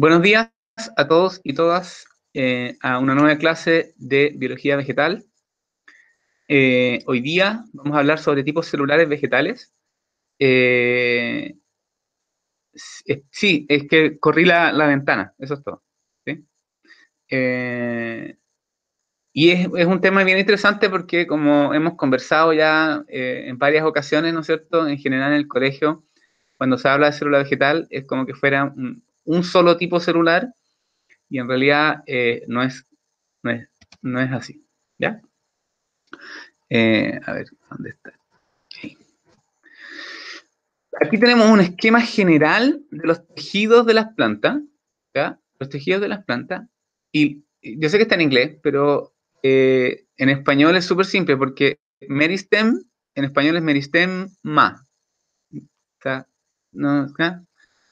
Buenos días a todos y todas eh, a una nueva clase de biología vegetal. Eh, hoy día vamos a hablar sobre tipos celulares vegetales. Eh, sí, es que corrí la, ventana, eso es todo. ¿sí? y es, un tema bien interesante porque como hemos conversado ya en varias ocasiones, ¿no es cierto? En general en el colegio, cuando se habla de célula vegetal, es como que fuera un, un solo tipo celular y en realidad eh, no, es, no, es, así. ¿Ya? Eh, a ver, ¿dónde está? Aquí tenemos un esquema general de los tejidos de las plantas. ¿ya? Los tejidos de las plantas. Y yo sé que está en inglés, pero eh, en español es súper simple porque meristem, en español es meristem ma. no, está.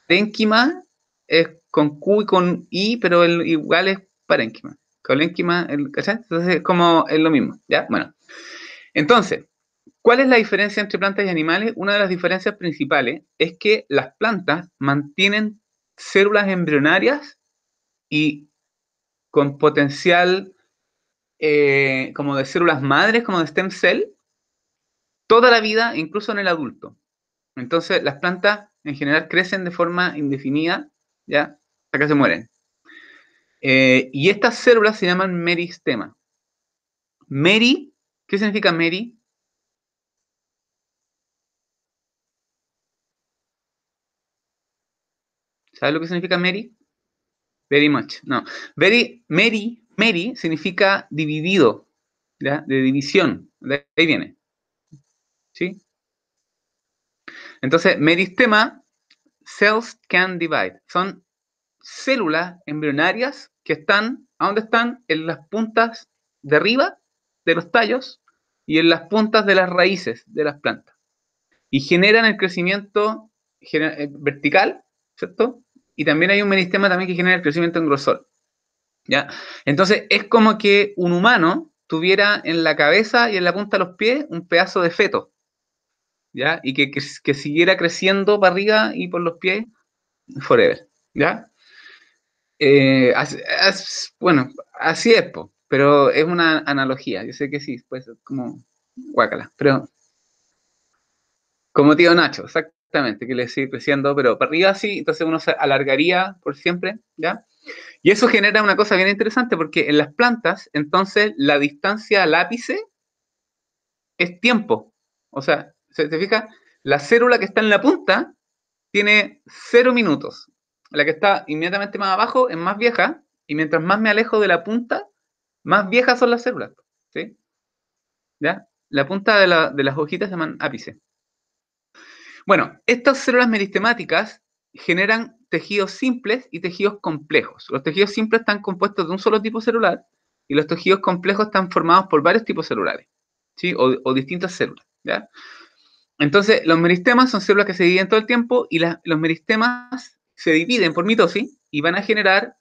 Parenquima es con Q y con I, pero el igual es parénquima. Colénquima, ¿cachai? Entonces es como es lo mismo, ¿ya? Bueno. Entonces, ¿cuál es la diferencia entre plantas y animales? Una de las diferencias principales es que las plantas mantienen células embrionarias y con potencial eh, como de células madres, como de stem cell, toda la vida, incluso en el adulto. Entonces, las plantas en general crecen de forma indefinida ¿ya? Acá se mueren. Eh, y estas células se llaman meristema. Meri, ¿qué significa meri? ¿Sabes lo que significa meri? Very much. No. Very, Meri, Mary significa dividido, ¿ya? de división. De ahí viene. ¿Sí? Entonces, meristema cells can divide. Son células embrionarias que están, ¿a dónde están? En las puntas de arriba de los tallos y en las puntas de las raíces de las plantas. Y generan el crecimiento eh, vertical, ¿cierto? Y también hay un meristema también que genera el crecimiento en grosor. ¿Ya? Entonces, es como que un humano tuviera en la cabeza y en la punta de los pies un pedazo de feto. ¿ya? Y que, que, siguiera creciendo para arriba y por los pies forever, ¿ya? Eh, bueno, así es, pero es una analogía. Yo sé que sí, pues como guácala, pero como tío Nacho, exactamente, que le sigue creciendo, pero para arriba sí, entonces uno se alargaría por siempre, ¿ya? Y eso genera una cosa bien interesante porque en las plantas, entonces, la distancia al ápice es tiempo. O sea, ¿Se, fija? La célula que está en la punta tiene cero minutos. La que está inmediatamente más abajo es más vieja y mientras más me alejo de la punta, más viejas son las células. ¿Sí? ¿Ya? La punta de, las hojitas se llaman ápice. Bueno, estas células meristemáticas generan tejidos simples y tejidos complejos. Los tejidos simples están compuestos de un solo tipo celular y los tejidos complejos están formados por varios tipos celulares, ¿sí? O, o distintas células, ¿ya? Entonces, los meristemas son células que se dividen todo el tiempo y los meristemas se dividen por mitosis y van a generar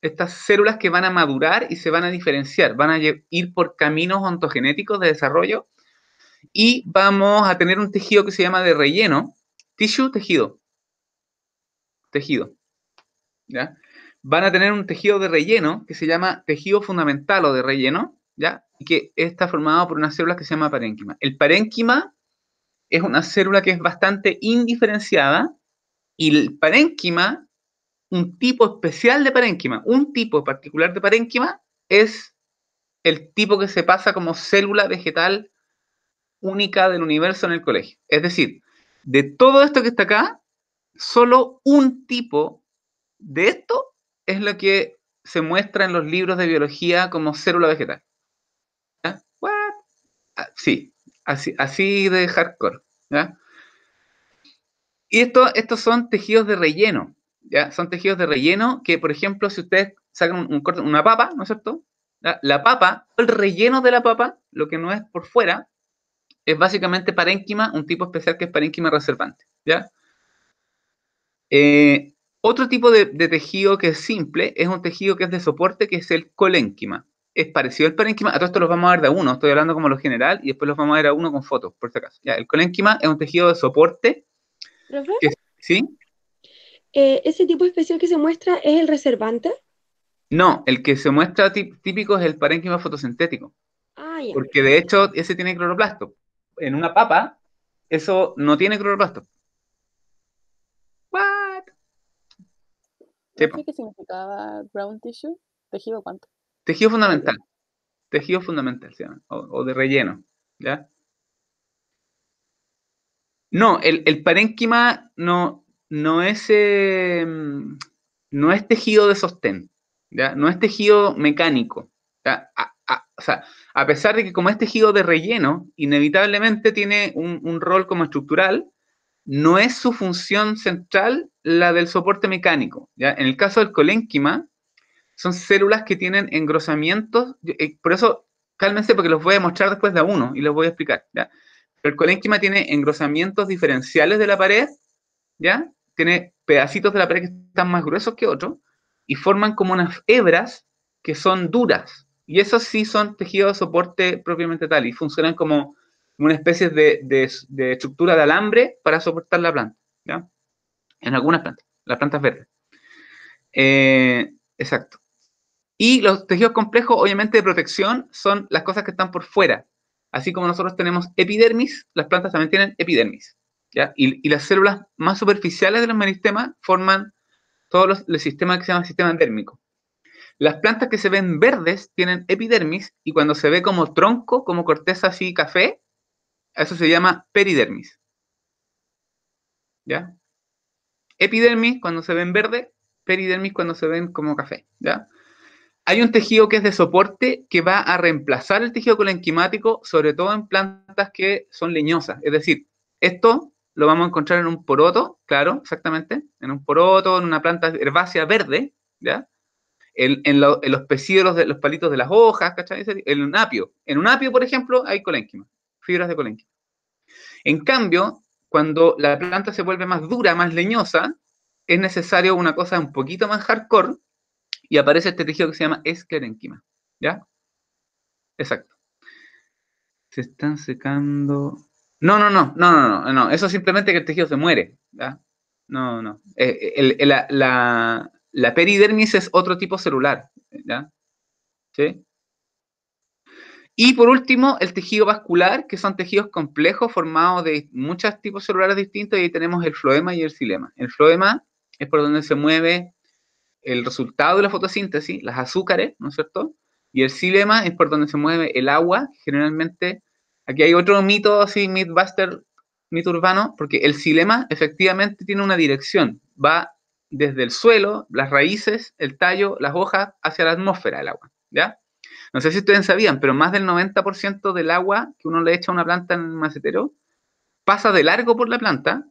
estas células que van a madurar y se van a diferenciar, van a ir por caminos ontogenéticos de desarrollo y vamos a tener un tejido que se llama de relleno, tissue, tejido, tejido. ¿ya? Van a tener un tejido de relleno que se llama tejido fundamental o de relleno, ¿ya? y que está formado por unas células que se llama parénquima. El parénquima es una célula que es bastante indiferenciada y el parénquima, un tipo especial de parénquima, un tipo particular de parénquima, es el tipo que se pasa como célula vegetal única del universo en el colegio. Es decir, de todo esto que está acá, solo un tipo de esto es lo que se muestra en los libros de biología como célula vegetal. ¿What? Ah, sí, así, así de hardcore. Y esto, estos son tejidos de relleno, ¿ya? Son tejidos de relleno que, por ejemplo, si ustedes sacan un, una papa, ¿no es cierto? La papa, el relleno de la papa, lo que no es por fuera, es básicamente parénquima, un tipo especial que es parénquima reservante, ¿ya? Eh, otro tipo de, de, tejido que es simple es un tejido que es de soporte, que es el colénquima es parecido al parénquima. A todos los vamos a ver de uno. Estoy hablando como lo general y después los vamos a ver a uno con fotos, por si acaso. el colénquima es un tejido de soporte. ¿Sí? Eh, ¿Ese tipo especial que se muestra es el reservante? No, el que se muestra típico es el parénquima fotosintético. Ah, Porque de hecho ese tiene cloroplasto. En una papa, eso no tiene cloroplasto. ¿What? ¿Qué significaba brown tissue? ¿Tejido cuánto? Tejido fundamental. Tejido fundamental o, de relleno. ¿Ya? No, el, parénquima no, no es, em, no es tejido de sostén, ¿ya? no es tejido mecánico. A, o sea, a pesar de que como es tejido de relleno, inevitablemente tiene un, un, rol como estructural, no es su función central la del soporte mecánico. ¿ya? En el caso del colénquima, son células que tienen engrosamientos, eh, por eso cálmense porque los voy a mostrar después de uno y los voy a explicar, El colénquima tiene engrosamientos diferenciales de la pared, ¿ya? Tiene pedacitos de la pared que están más gruesos que otros y forman como unas hebras que son duras. Y esos sí son tejidos de soporte propiamente tal y funcionan como una especie de, estructura de alambre para soportar la planta, ¿ya? En algunas plantas, las plantas verdes. Eh, exacto. Y los tejidos complejos, obviamente, de protección son las cosas que están por fuera. Así como nosotros tenemos epidermis, las plantas también tienen epidermis. ¿ya? Y, las células más superficiales de los meristemas forman todo el sistema que se llama sistema endérmico. Las plantas que se ven verdes tienen epidermis y cuando se ve como tronco, como corteza así café, eso se llama peridermis. ¿Ya? Epidermis cuando se ven verde, peridermis cuando se ven como café. ¿Ya? hay un tejido que es de soporte que va a reemplazar el tejido colenquimático, sobre todo en plantas que son leñosas. Es decir, esto lo vamos a encontrar en un poroto, claro, exactamente, en un poroto, en una planta herbácea verde, ¿ya? En, los pecíolos de los palitos de las hojas, ¿cachai? En un apio. En un apio, por ejemplo, hay colénquima, fibras de colénquima. En cambio, cuando la planta se vuelve más dura, más leñosa, es necesario una cosa un poquito más hardcore, y aparece este tejido que se llama esclerenquima. ¿Ya? Exacto. Se están secando. No, no, no, no, no, no, no. Eso es simplemente que el tejido se muere. ¿ya? No, no. Eh, eh, la, peridermis es otro tipo celular. ¿ya? ¿Sí? Y por último, el tejido vascular, que son tejidos complejos formados de muchos tipos celulares distintos. Y ahí tenemos el floema y el xilema. El floema es por donde se mueve el resultado de la fotosíntesis, las azúcares, ¿no es cierto? Y el xilema es por donde se mueve el agua. Generalmente, aquí hay otro mito así, mitbuster, mito urbano, porque el xilema efectivamente tiene una dirección. Va desde el suelo, las raíces, el tallo, las hojas, hacia la atmósfera el agua, ¿ya? No sé si ustedes sabían, pero más del 90% del agua que uno le echa a una planta en el macetero pasa de largo por la planta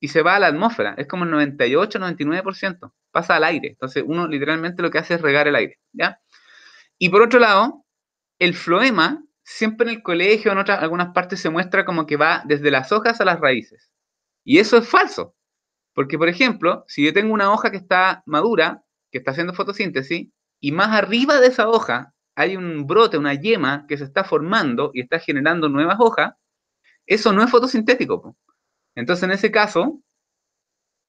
y se va a la atmósfera. Es como el 98, 99%. Pasa al aire. Entonces uno literalmente lo que hace es regar el aire. ¿ya? Y por otro lado, el floema siempre en el colegio, en otras algunas partes se muestra como que va desde las hojas a las raíces. Y eso es falso. Porque, por ejemplo, si yo tengo una hoja que está madura, que está haciendo fotosíntesis, y más arriba de esa hoja hay un brote, una yema que se está formando y está generando nuevas hojas, eso no es fotosintético. Entonces, en ese caso,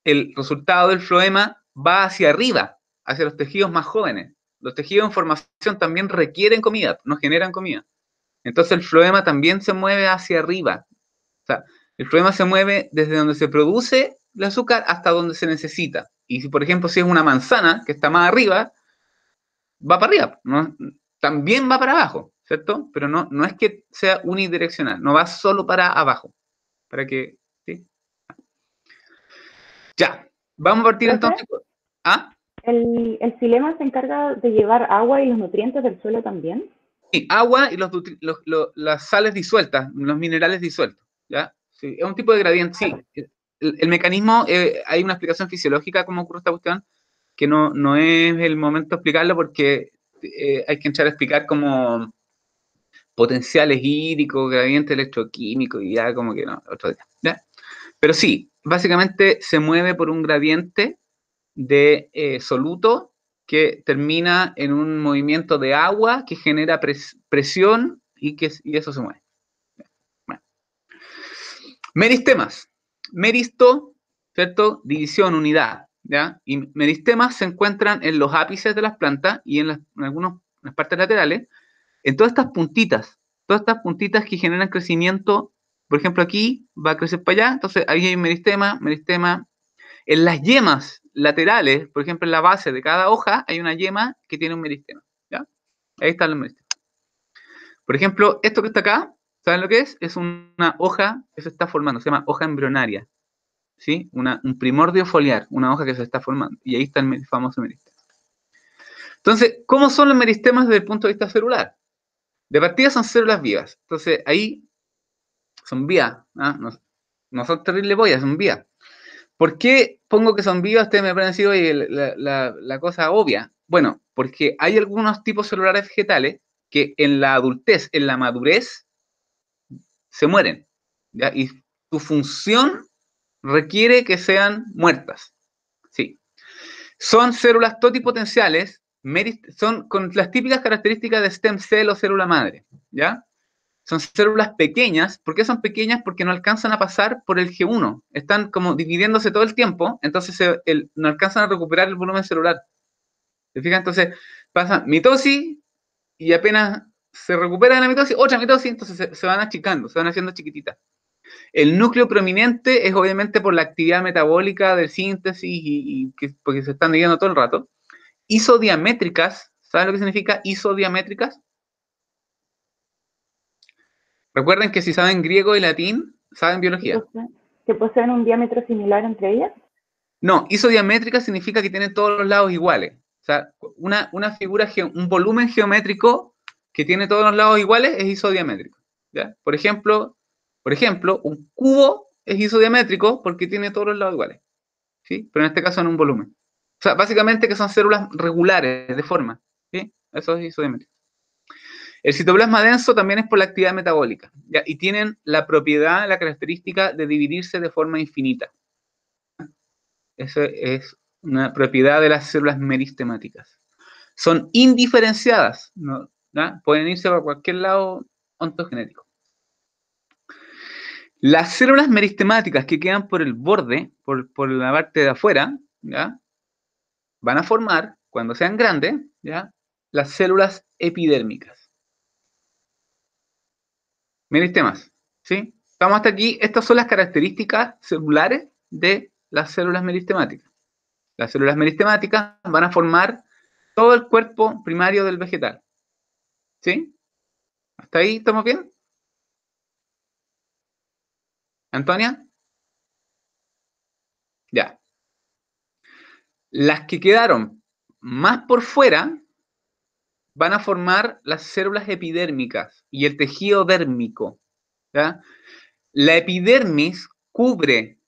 el resultado del floema va hacia arriba, hacia los tejidos más jóvenes. Los tejidos en formación también requieren comida, no generan comida. Entonces el floema también se mueve hacia arriba. O sea, el floema se mueve desde donde se produce el azúcar hasta donde se necesita. Y si, por ejemplo, si es una manzana que está más arriba, va para arriba. También va para abajo, ¿cierto? Pero no, no es que sea unidireccional, no va solo para abajo, para que ya, vamos a partir entonces. ¿Ah? ¿El, ¿El filema se encarga de llevar agua y los nutrientes del suelo también? Sí, agua y los, los, las sales disueltas, los minerales disueltos. ¿ya? Sí, es un tipo de gradiente, sí. El, mecanismo, eh, hay una explicación fisiológica como ocurre esta cuestión, que no, no es el momento de explicarlo porque eh, hay que entrar a explicar como potenciales hídricos, gradiente electroquímico y ya como que no, otro día. ¿ya? Pero sí, básicamente se mueve por un gradiente de eh, soluto que termina en un movimiento de agua que genera presión y, que, y eso se mueve. Meristemas. Meristo, ¿cierto? División, unidad. Y meristemas se encuentran en los ápices de las plantas y en, algunas partes laterales, en todas estas puntitas, todas estas puntitas que generan crecimiento por ejemplo, aquí va a crecer para allá, entonces ahí hay meristema, meristema. En las yemas laterales, por ejemplo, en la base de cada hoja, hay una yema que tiene un meristema. ¿ya? Ahí están los meristemas. Por ejemplo, esto que está acá, ¿saben lo que es? Es una hoja que se está formando, se llama hoja embrionaria. ¿sí? un primordio foliar, una hoja que se está formando. Y ahí está el famoso meristema. Entonces, ¿cómo son los meristemas desde el punto de vista celular? De partida son células vivas. Entonces, ahí son vía, ¿ah? No, son terribles pollas, son ¿Por qué pongo que son vivas? Ustedes me parece parecido la, la cosa obvia. Bueno, porque hay algunos tipos celulares vegetales que en la adultez, en la madurez, se mueren. ¿ya? Y su función requiere que sean muertas. Sí. Son células totipotenciales, son con las típicas características de stem cell o célula madre. ¿ya? Son células pequeñas. ¿Por qué son pequeñas? Porque no alcanzan a pasar por el G1. Están como dividiéndose todo el tiempo, entonces no alcanzan a recuperar el volumen celular. ¿Se Entonces pasa mitosis y apenas se recupera la mitosis, otra mitosis, entonces se, van achicando, se van haciendo chiquititas. El núcleo prominente es obviamente por la actividad metabólica del síntesis y, porque se están dividiendo todo el rato. Isodiamétricas, ¿saben lo que significa isodiamétricas? Recuerden que si saben griego y latín, saben biología. ¿Que poseen un diámetro similar entre ellas? No, isodiamétrica significa que tiene todos los lados iguales. O sea, una, figura, un volumen geométrico que tiene todos los lados iguales es isodiamétrico. Por, ejemplo, por ejemplo, un cubo es isodiamétrico porque tiene todos los lados iguales. ¿sí? Pero en este caso en un volumen. O sea, básicamente que son células regulares de forma. Eso es isodiamétrico. El citoplasma denso también es por la actividad metabólica y tienen la propiedad, la característica de dividirse de forma infinita. Esa es una propiedad de las células meristemáticas. Son indiferenciadas, pueden irse para cualquier lado ontogenético. Las células meristemáticas que quedan por el borde, por, la parte de afuera, van a formar, cuando sean grandes, las células epidérmicas. Meristemas, ¿sí? Estamos hasta aquí. Estas son las características celulares de las células meristemáticas. Las células meristemáticas van a formar todo el cuerpo primario del vegetal. ¿Sí? ¿Hasta ahí estamos bien? ¿Antonia? Ya. Las que quedaron más por fuera van a formar las células epidérmicas y el tejido dérmico. ¿ya? La epidermis cubre.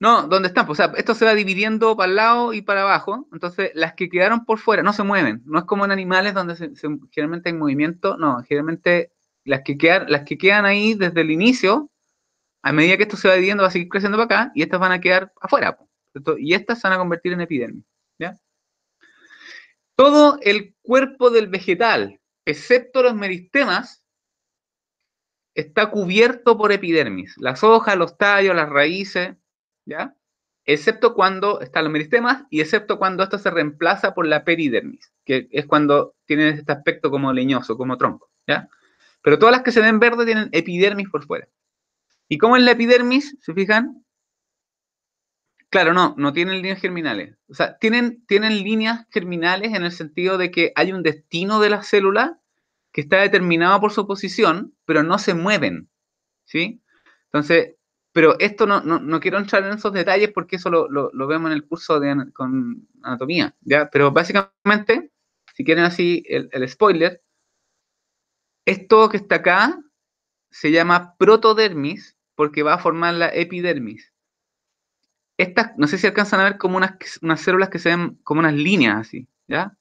No, ¿dónde están? Pues, o sea, esto se va dividiendo para el lado y para abajo. Entonces, las que quedaron por fuera no se mueven. No es como en animales donde generalmente hay movimiento. No, generalmente las que, quedan, las que quedan ahí desde el inicio, a medida que esto se va dividiendo, va a seguir creciendo para acá y estas van a quedar afuera. Y estas se van a convertir en epidermis. ¿ya? todo el cuerpo del vegetal, excepto los meristemas, está cubierto por epidermis. Las hojas, los tallos, las raíces, ¿ya? Excepto cuando están los meristemas y excepto cuando esto se reemplaza por la peridermis, que es cuando tienen este aspecto como leñoso, como tronco, ¿ya? Pero todas las que se ven verdes tienen epidermis por fuera. ¿Y cómo es la epidermis? ¿Se fijan? Claro, no, no tienen líneas germinales. O sea, tienen, tienen líneas germinales en el sentido de que hay un destino de la célula que está determinado por su posición, pero no se mueven. ¿Sí? Entonces, pero esto no, no, quiero entrar en esos detalles porque eso lo, vemos en el curso de, con anatomía. ¿ya? Pero básicamente, si quieren así el, el spoiler, esto que está acá se llama protodermis porque va a formar la epidermis. Estas, no sé si alcanzan a ver como unas, unas células que se ven como unas líneas así, ¿ya?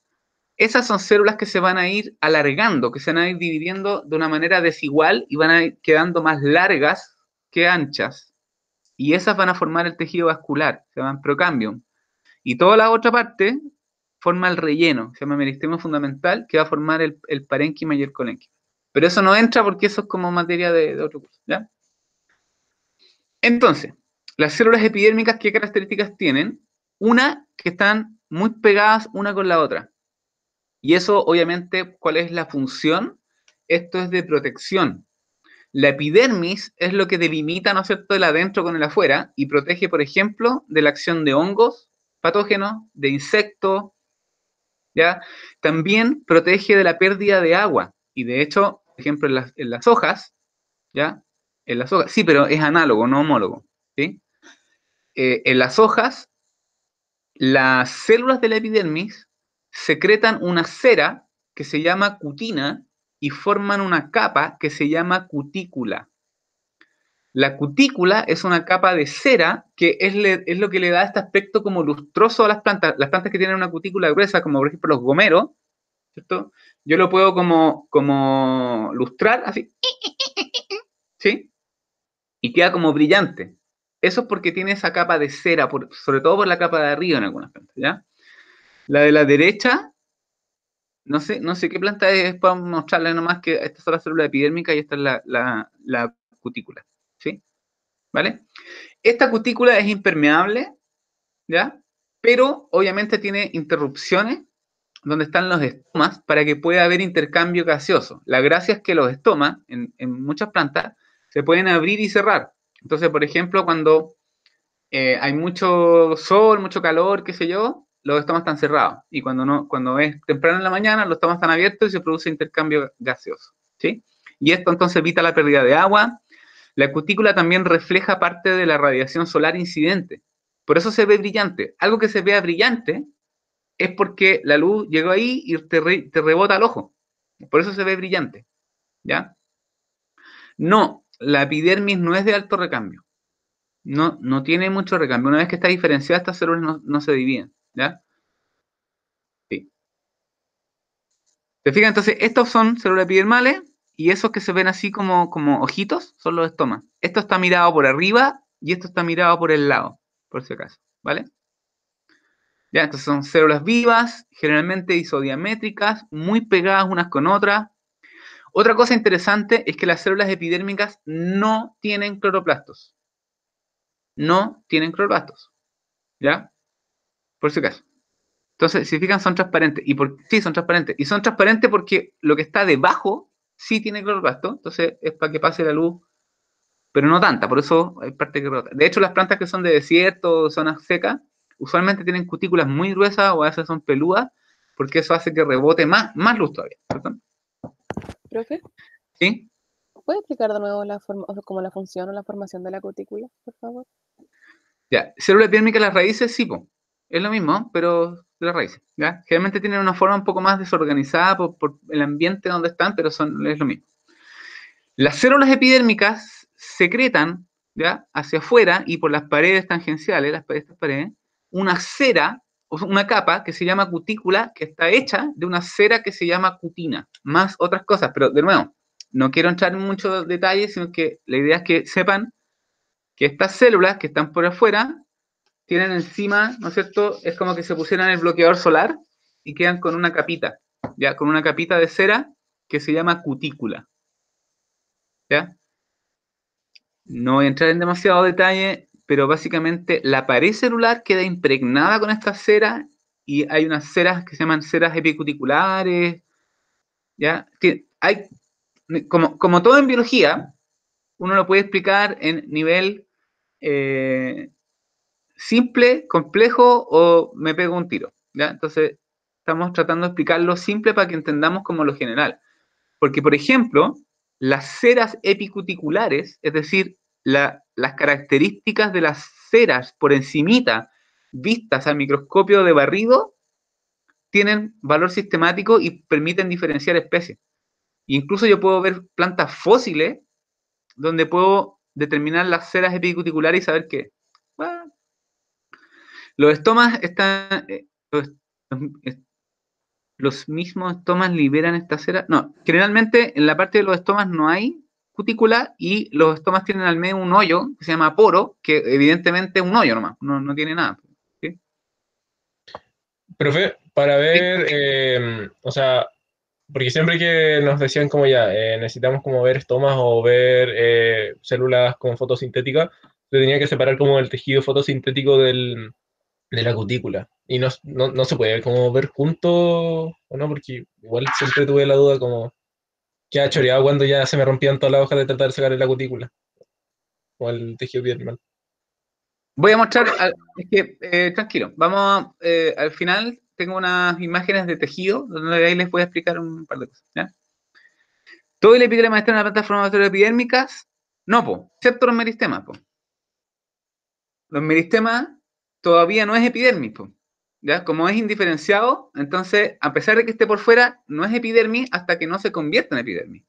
Esas son células que se van a ir alargando, que se van a ir dividiendo de una manera desigual y van a ir quedando más largas que anchas. Y esas van a formar el tejido vascular, se llaman procambium. Y toda la otra parte forma el relleno, se llama meristema fundamental, que va a formar el, el parénquima y el colénquima. Pero eso no entra porque eso es como materia de, de otro curso, ¿ya? Entonces, las células epidérmicas, ¿qué características tienen? Una, que están muy pegadas una con la otra. Y eso, obviamente, ¿cuál es la función? Esto es de protección. La epidermis es lo que delimita, ¿no es cierto?, el adentro con el afuera y protege, por ejemplo, de la acción de hongos, patógenos, de insectos, ¿ya? También protege de la pérdida de agua. Y de hecho, por ejemplo, en las, hojas, ¿ya? En las hojas, sí, pero es análogo, no homólogo, ¿sí? Eh, en las hojas, las células de la epidermis secretan una cera que se llama cutina y forman una capa que se llama cutícula. La cutícula es una capa de cera que es, lo que le da este aspecto como lustroso a las plantas. Las plantas que tienen una cutícula gruesa, como por ejemplo los gomeros, Yo lo puedo como, como lustrar así. ¿Sí? Y queda como brillante. Eso es porque tiene esa capa de cera, sobre todo por la capa de arriba en algunas plantas, ¿ya? La de la derecha, no sé, no sé qué planta es, para mostrarle nomás que esta es la célula epidérmica y esta es la, cutícula, ¿sí? ¿Vale? Esta cutícula es impermeable, ¿ya? Pero obviamente tiene interrupciones donde están los estomas para que pueda haber intercambio gaseoso. La gracia es que los estomas en muchas plantas se pueden abrir y cerrar. Entonces, por ejemplo, cuando eh, hay mucho sol, mucho calor, qué sé yo, los estomas tan cerrados. Y cuando, no, cuando es temprano en la mañana, los estomas tan abiertos y se produce intercambio gaseoso. ¿sí? Y esto entonces evita la pérdida de agua. La cutícula también refleja parte de la radiación solar incidente. Por eso se ve brillante. Algo que se vea brillante es porque la luz llegó ahí y te, te rebota al ojo. Por eso se ve brillante. ¿Ya? No, la epidermis no es de alto recambio. No, no tiene mucho recambio. Una vez que está diferenciada, estas células no, se dividen. ¿Ya? Sí. ¿Se fijan? Entonces, estos son células epidermales y esos que se ven así como, como ojitos son los estomas. Esto está mirado por arriba y esto está mirado por el lado, por si acaso. ¿Vale? Ya, entonces son células vivas, generalmente isodiamétricas, muy pegadas unas con otras. Otra cosa interesante es que las células epidérmicas no tienen cloroplastos. No tienen cloroplastos. ¿Ya? Por si acaso. Entonces, si fijan, son transparentes. Y por, sí, son transparentes. Y son transparentes porque lo que está debajo sí tiene cloroplastos. Entonces, es para que pase la luz, pero no tanta. Por eso hay parte que rota. De hecho, las plantas que son de desierto o zonas secas, usualmente tienen cutículas muy gruesas o a veces son peludas, porque eso hace que rebote más, más luz todavía. ¿Profe? ¿Sí? ¿Puede explicar de nuevo la forma, como la función o la formación de la cutícula, por favor? Ya, células epidérmica las raíces, sí, es lo mismo, pero las raíces. ¿ya? Generalmente tienen una forma un poco más desorganizada por, el ambiente donde están, pero son, es lo mismo. Las células epidérmicas secretan ¿ya? hacia afuera y por las paredes tangenciales, las paredes, estas paredes, una cera una capa que se llama cutícula, que está hecha de una cera que se llama cutina, más otras cosas, pero de nuevo, no quiero entrar en muchos detalles, sino que la idea es que sepan que estas células que están por afuera tienen encima, ¿no es cierto? Es como que se pusieran el bloqueador solar y quedan con una capita, ¿ya? Con una capita de cera que se llama cutícula, ¿ya? No voy a entrar en demasiado detalle, pero básicamente la pared celular queda impregnada con esta cera y hay unas ceras que se llaman ceras epicuticulares, ¿ya? hay, como, todo en biología, uno lo puede explicar en nivel eh, simple, complejo o me pego un tiro, ¿ya? Entonces, estamos tratando de explicarlo simple para que entendamos como lo general. Porque, por ejemplo, las ceras epicuticulares, es decir, las características de las ceras por encimita vistas al microscopio de barrido tienen valor sistemático y permiten diferenciar especies. Incluso yo puedo ver plantas fósiles donde puedo determinar las ceras epicuticulares y saber que los estomas están eh, los, los mismos estomas liberan esta cera. No, generalmente en la parte de los estomas no hay cutícula y los estomas tienen al medio un hoyo que se llama poro, que evidentemente es un hoyo nomás, no, tiene nada. ¿sí? Profe, para ver, em, o sea, porque siempre que nos decían como ya, eh, necesitamos como ver estomas o ver eh, células con fotosintética, se tenía que separar como el tejido fotosintético de la cutícula. Y no, se puede como ver juntos, o no, porque igual siempre tuve la duda como ha choreado cuando ya se me rompían todas las hojas de tratar de sacarle la cutícula. O el tejido mal. Voy a mostrar, es que, eh, tranquilo, vamos eh, al final tengo unas imágenes de tejido, donde ahí les voy a explicar un par de cosas. ¿Todo el epigrama está en las de epidérmicas? No, po, excepto los meristemas. Po. Los meristemas todavía no es epidérmico. Como es indiferenciado, entonces, a pesar de que esté por fuera, no es epidermis hasta que no se convierta en epidermis.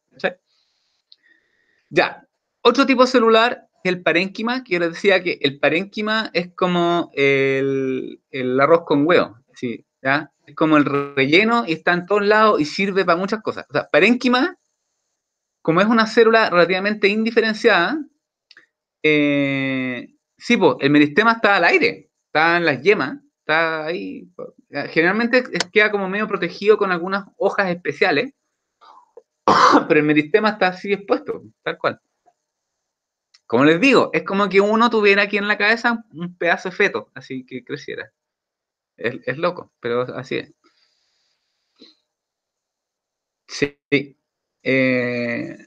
Ya, otro tipo celular es el parénquima, que yo les decía que el parénquima es como el, arroz con huevo, ¿sí? Es como el relleno y está en todos lados y sirve para muchas cosas. O sea, parénquima, como es una célula relativamente indiferenciada, eh, sí, pues, el meristema está al aire, está en las yemas, Está ahí. Pues, eh, generalmente queda como medio protegido con algunas hojas especiales, pero el meristema está así expuesto, tal cual. Como les digo, es como que uno tuviera aquí en la cabeza un pedazo de feto, así que creciera. Es, loco, pero así es. Sí. Eh,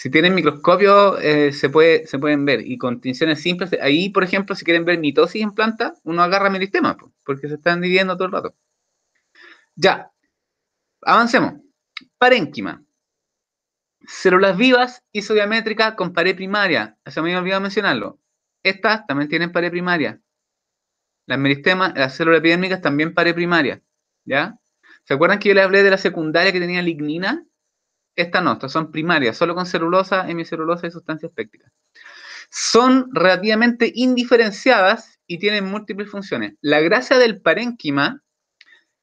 si tienen microscopio, eh, se, puede, se pueden ver. Y con tinciones simples, ahí, por ejemplo, si quieren ver mitosis en planta, uno agarra meristemas, porque se están dividiendo todo el rato. Ya, avancemos. Parénquima. Células vivas, isodiamétricas con pared primaria. Se me había olvidado mencionarlo. Estas también tienen pared primaria. Las meristemas, las células epidémicas, también pared primaria. ¿Ya? ¿Se acuerdan que yo les hablé de la secundaria que tenía lignina? Estas no, son primarias, solo con celulosa, hemicelulosa y sustancias pécticas. Son relativamente indiferenciadas y tienen múltiples funciones. La gracia del parénquima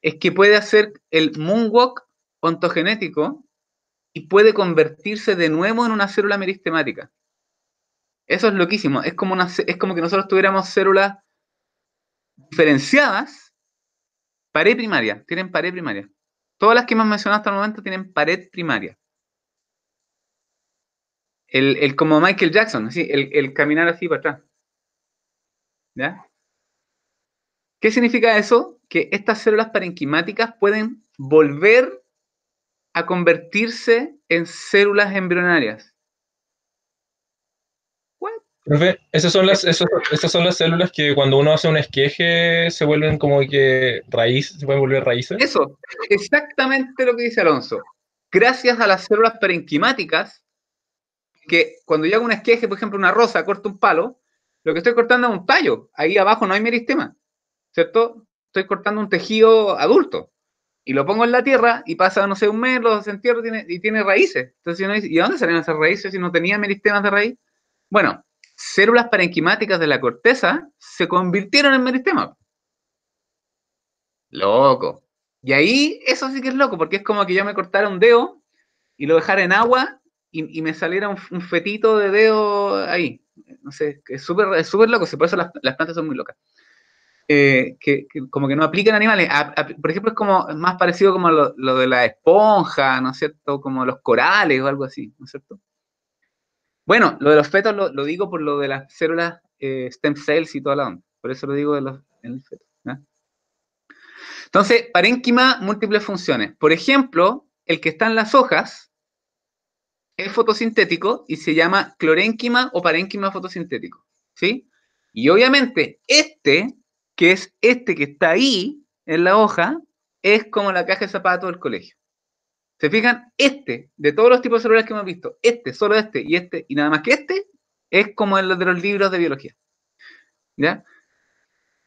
es que puede hacer el moonwalk ontogenético y puede convertirse de nuevo en una célula meristemática. Eso es loquísimo. Es como, es como que nosotros tuviéramos células diferenciadas, pared primaria, tienen pared primaria. Todas las que hemos mencionado hasta el momento tienen pared primaria. El, como Michael Jackson, así, el, caminar así para atrás. ¿Ya? ¿Qué significa eso? Que estas células parenquimáticas pueden volver a convertirse en células embrionarias. esas son, las, esas, son las células que cuando uno hace un esqueje se vuelven como que raíz, se pueden volver raíces. Eso, exactamente lo que dice Alonso. Gracias a las células parenquimáticas, que cuando yo hago un esqueje, por ejemplo, una rosa, corto un palo, lo que estoy cortando es un tallo. Ahí abajo no hay meristema, ¿cierto? Estoy cortando un tejido adulto. Y lo pongo en la tierra y pasa, no sé, un mes, lo entierro y tiene raíces. Entonces ¿y dónde salen esas raíces si no tenía meristemas de raíz? Bueno, células parenquimáticas de la corteza se convirtieron en meristema. Loco. Y ahí, eso sí que es loco, porque es como que yo me cortara un dedo y lo dejara en agua y, me saliera un, fetito de dedo ahí. No sé, es súper super loco, por eso las, plantas son muy locas. Eh, que, como que no aplican animales. por ejemplo, es como más parecido como lo, de la esponja, ¿no es cierto? Como los corales o algo así, ¿no es cierto? Bueno, lo de los fetos lo, digo por lo de las células eh, stem cells y toda la onda. Por eso lo digo de los, en Entonces, parénquima, múltiples funciones. Por ejemplo, el que está en las hojas es fotosintético y se llama clorénquima o parénquima fotosintético. ¿Sí? Y obviamente este, que es este que está ahí en la hoja, es como la caja de zapatos del colegio. ¿Se fijan? Este, de todos los tipos de celulares que hemos visto, este, solo este y este y nada más que este, es como el de los libros de biología. ¿Ya?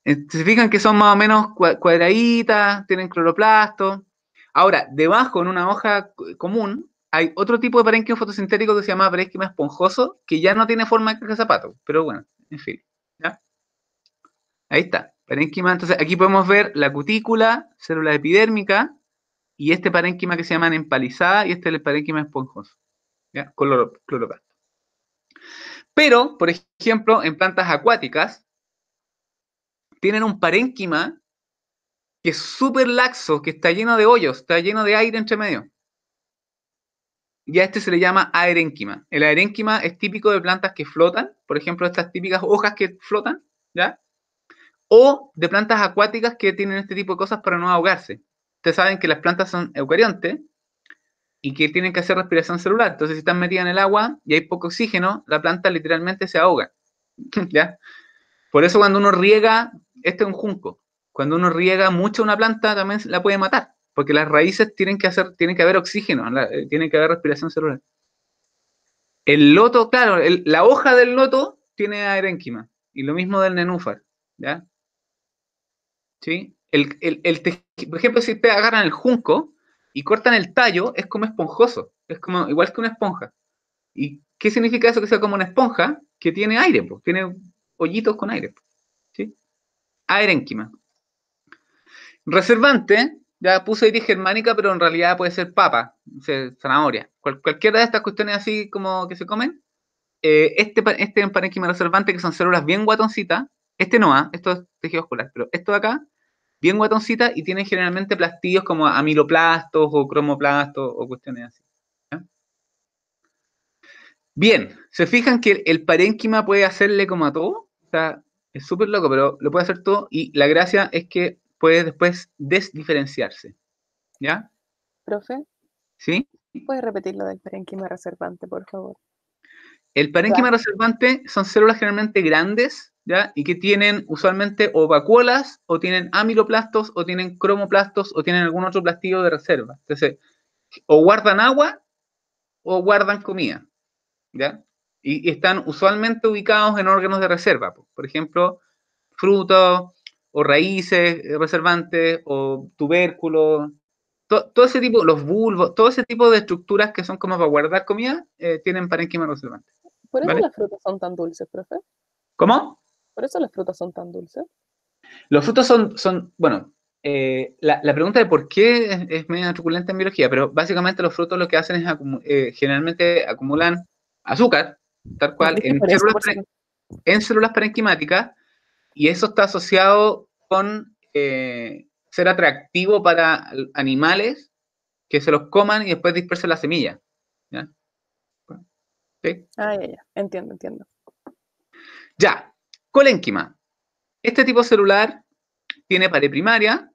Se fijan que son más o menos cuadraditas, tienen cloroplasto. Ahora, debajo en una hoja común hay otro tipo de parénquima fotosintético que se llama parénquima esponjoso, que ya no tiene forma de zapato, pero bueno, en fin. Ahí está, parénquima. Entonces, aquí podemos ver la cutícula, célula epidérmica, y este parénquima que se llama empalizada, y este es el parénquima esponjoso, ¿ya? Color, cloroplasto. Pero, por ejemplo, en plantas acuáticas, tienen un parénquima que es súper laxo, que está lleno de hoyos, está lleno de aire entre medio y este se le llama aerenquima. El aerenquima es típico de plantas que flotan, por ejemplo, estas típicas hojas que flotan, ¿ya? O de plantas acuáticas que tienen este tipo de cosas para no ahogarse. Ustedes saben que las plantas son eucariontes y que tienen que hacer respiración celular. Entonces, si están metidas en el agua y hay poco oxígeno, la planta literalmente se ahoga, ¿ya? Por eso cuando uno riega, este es un junco, cuando uno riega mucho una planta también la puede matar, porque las raíces tienen que hacer, tienen que haber oxígeno, eh, tienen que haber respiración celular. El loto, claro, la hoja del loto tiene aerénquima. y lo mismo del nenúfar, ¿ya? ¿Sí? El, por ejemplo, si ustedes agarran el junco y cortan el tallo, es como esponjoso, es como igual que una esponja. ¿Y qué significa eso que sea como una esponja? Que tiene aire, pues, tiene hoyitos con aire. ¿sí? Reservante ya puse iris germánica, pero en realidad puede ser papa, zanahoria. cualquiera de estas cuestiones así como que se comen. Eh, este, este parénquima reservante, que son células bien guatoncitas, este no, ¿ah? esto es tejido vascular, pero esto de acá, bien guatoncita y tiene generalmente plastillos como amiloplastos o cromoplastos o cuestiones así. Bien, ¿se fijan que el parénquima puede hacerle como a todo? O sea, es súper loco, pero lo puede hacer todo y la gracia es que puede después desdiferenciarse. ¿Ya? Profe. ¿Sí? ¿Puedes repetir lo del parénquima reservante, por favor? El parénquima reservante son células generalmente grandes, ¿ya? Y que tienen usualmente o vacuolas, o tienen amiloplastos, o tienen cromoplastos, o tienen algún otro plastillo de reserva. Entonces, o guardan agua, o guardan comida, ¿ya? Y, y están usualmente ubicados en órganos de reserva, por ejemplo, frutos, o raíces eh, reservantes, o tubérculos, todo ese tipo, los bulbos, todo ese tipo de estructuras que son como para guardar comida, eh, tienen parenquima reservante. ¿Por eso las frutas son tan dulces, profe? ¿Cómo? ¿Por eso las frutas son tan dulces? Los frutos son, son bueno, eh, la, pregunta de por qué es, medio en biología, pero básicamente los frutos lo que hacen es generalmente acumulan azúcar, tal cual, en células, en células parenquimáticas, y eso está asociado con eh, ser atractivo para animales que se los coman y después dispersen la semilla. ¿ya? ¿Sí? Ah, ya, ya. Entiendo, entiendo. Ya, colénquima. Este tipo celular tiene pared primaria.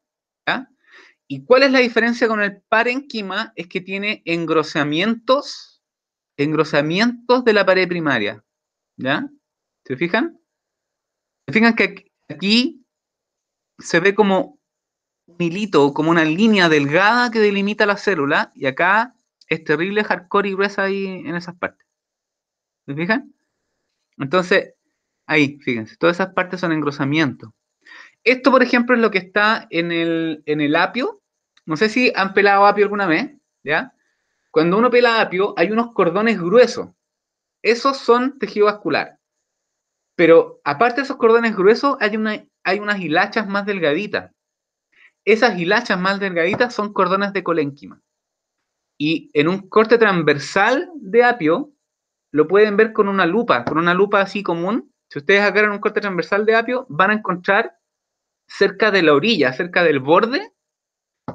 ¿Y cuál es la diferencia con el parenquima? Es que tiene engrosamientos, engrosamientos de la pared primaria. ¿Ya? ¿Se fijan? Se fijan que aquí se ve como un hilito, como una línea delgada que delimita la célula, y acá es terrible hardcore y gruesa ahí en esas partes. ¿Se fijan? Entonces, ahí, fíjense, todas esas partes son engrosamiento. Esto, por ejemplo, es lo que está en el, en el apio. No sé si han pelado apio alguna vez, ¿ya? Cuando uno pela apio, hay unos cordones gruesos. Esos son tejido vascular. Pero aparte de esos cordones gruesos, hay, una, hay unas hilachas más delgaditas. Esas hilachas más delgaditas son cordones de colénquima. Y en un corte transversal de apio, lo pueden ver con una lupa, con una lupa así común. Si ustedes agarran un corte transversal de apio, van a encontrar cerca de la orilla, cerca del borde,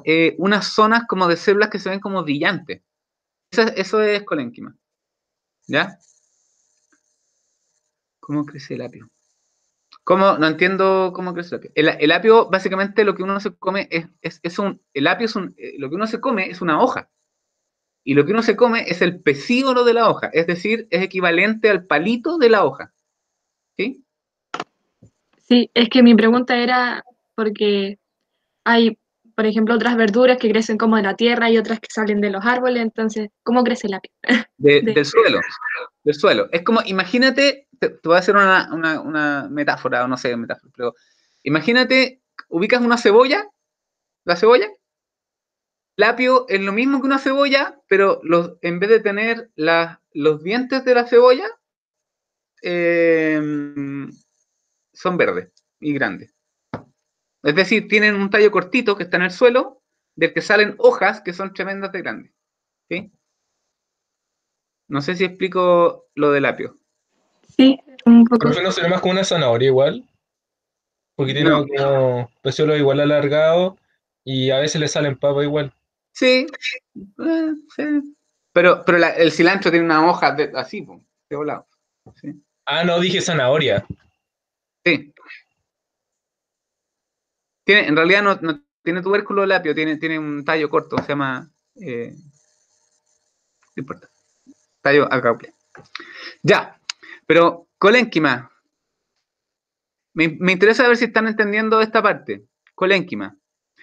eh, unas zonas como de células que se ven como brillantes. Eso, eso es colénquima. ¿Ya? ¿Cómo crece el apio? ¿Cómo? No entiendo cómo crece el apio. El, apio, básicamente, lo que uno se come es, un. El apio es un. Eh, lo que uno se come es una hoja. Y lo que uno se come es el pecíolo de la hoja. Es decir, es equivalente al palito de la hoja. ¿Sí? Sí, es que mi pregunta era porque hay, por ejemplo, otras verduras que crecen como de la tierra y otras que salen de los árboles. Entonces, ¿cómo crece el apio? del suelo. Del suelo. Es como, imagínate te, voy a hacer una, metáfora, o no sé, metáfora, pero imagínate, ubicas una cebolla, la cebolla, lapio apio es lo mismo que una cebolla, pero los, en vez de tener los dientes de la cebolla, em, son verdes y grandes. Es decir, tienen un tallo cortito que está en el suelo, del que salen hojas que son tremendas de grandes. No sé si explico lo del apio. Sí, un no se ve más como una zanahoria igual. Porque tiene un como peciolo igual alargado y a veces le salen papas igual. Sí. Eh, pero, pero el cilantro tiene una hoja así, de volado. Ah, no, dije zanahoria. Sí. Tiene, en realidad no, tiene tubérculo lapio, tiene, tiene un tallo corto, se llama. Eh, no importa. Tallo acá, Ya. Pero, colénquima. Me, me interesa ver si están entendiendo esta parte. Colénquima.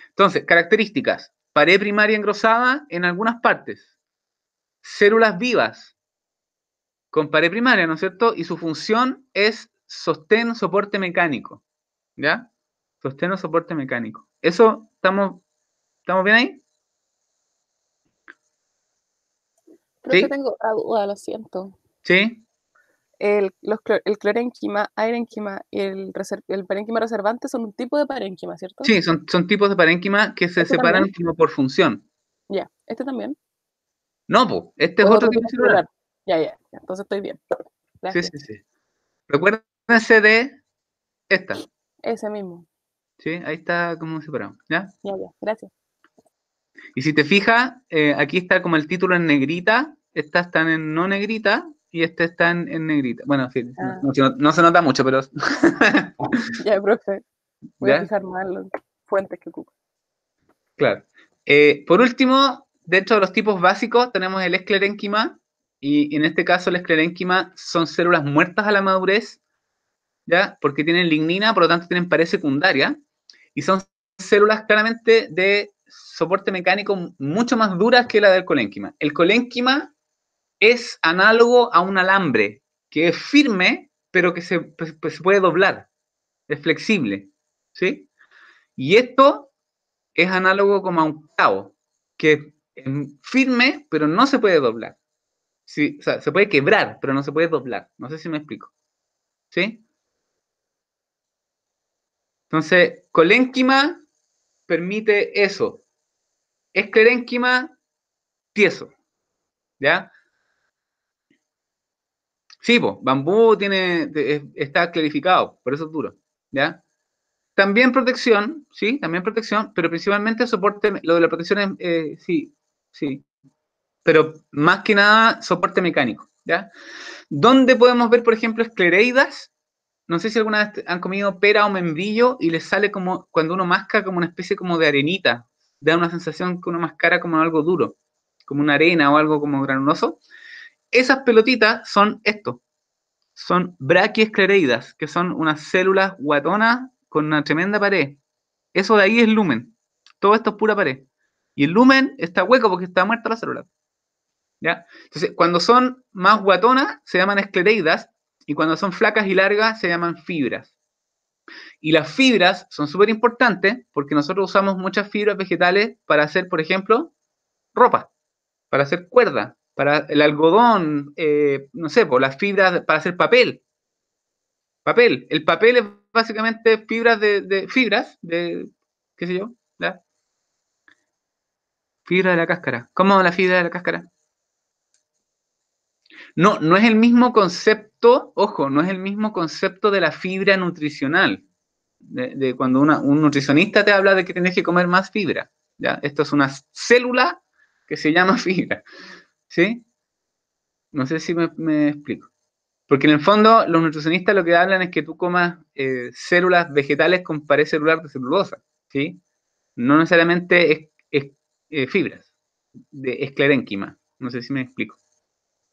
Entonces, características. Pared primaria engrosada en algunas partes. Células vivas con pared primaria, ¿no es cierto? Y su función es sostén soporte mecánico. ¿Ya? Sostén o soporte mecánico. ¿Eso estamos, estamos bien ahí? Creo que tengo duda, lo siento. ¿Sí? el, los, el clorenquima, aerenquima y el, reser, el parénquima reservante son un tipo de parénquima, ¿cierto? Sí, son, son tipos de parénquima que se ¿Este separan como por función. Ya, ¿este también? No, pues este es otro, tipo de parenquima. Ya, ya, entonces estoy bien. Sí, sí, sí. Recuérdense de esta. Ese mismo. Sí, ahí está como separado. ¿Ya? Ya, ya, gracias. Y si te fijas, eh, aquí está como el título en negrita, estas están en no negrita, y este está en, negrita. Bueno, ah. no, se nota mucho, pero. ya, profe. Voy a las fuentes que ocupo. Claro. Eh, por último, dentro de los tipos básicos, tenemos el esclerénquima. Y en este caso, el esclerénquima son células muertas a la madurez, ¿ya? Porque tienen lignina, por lo tanto, tienen pared secundaria. Y son células claramente de soporte mecánico mucho más duras que la del colénquima. El colénquima es análogo a un alambre que es firme, pero que pues, pues, se, puede doblar, es flexible, ¿sí? Y esto es análogo como a un cabo, que es firme, pero no se puede doblar. Sí, o sea, se puede quebrar, pero no se puede doblar. No sé si me explico. ¿Sí? Entonces, colénquima permite eso. es Esclerénquima, tieso. ¿Ya? Sí, bambú tiene, está clarificado, por eso es duro, ¿ya? También protección, sí, también protección, pero principalmente soporte, lo de la protección es, eh, sí, sí, pero más que nada soporte mecánico, ¿ya? ¿Dónde podemos ver, por ejemplo, esclereidas? No sé si alguna han comido pera o membrillo y les sale como, cuando uno masca, como una especie como de arenita, da una sensación que uno mascara como algo duro, como una arena o algo como granuloso. Esas pelotitas son esto. Son braquiesclereidas, que son unas células guatonas con una tremenda pared. Eso de ahí es lumen. Todo esto es pura pared. Y el lumen está hueco porque está muerta la célula. ¿Ya? Entonces, cuando son más guatonas, se llaman esclereidas. Y cuando son flacas y largas, se llaman fibras. Y las fibras son súper importantes porque nosotros usamos muchas fibras vegetales para hacer, por ejemplo, ropa, para hacer cuerda, para el algodón, eh, no sé, por pues, las fibras para hacer papel. Papel. El papel es básicamente fibras de, fibras de, qué sé yo, ¿verdad? Fibra de la cáscara. ¿Cómo la fibra de la cáscara? No, no es el mismo concepto, ojo, no es el mismo concepto de la fibra nutricional. De, cuando un nutricionista te habla de que tienes que comer más fibra. ¿ya? Esto es una célula que se llama fibra. ¿Sí? No sé si me, explico. Porque en el fondo los nutricionistas lo que hablan es que tú comas eh, células vegetales con pared celular de celulosa, ¿sí? No necesariamente es, eh, fibras de esclerénquima. No sé si me explico.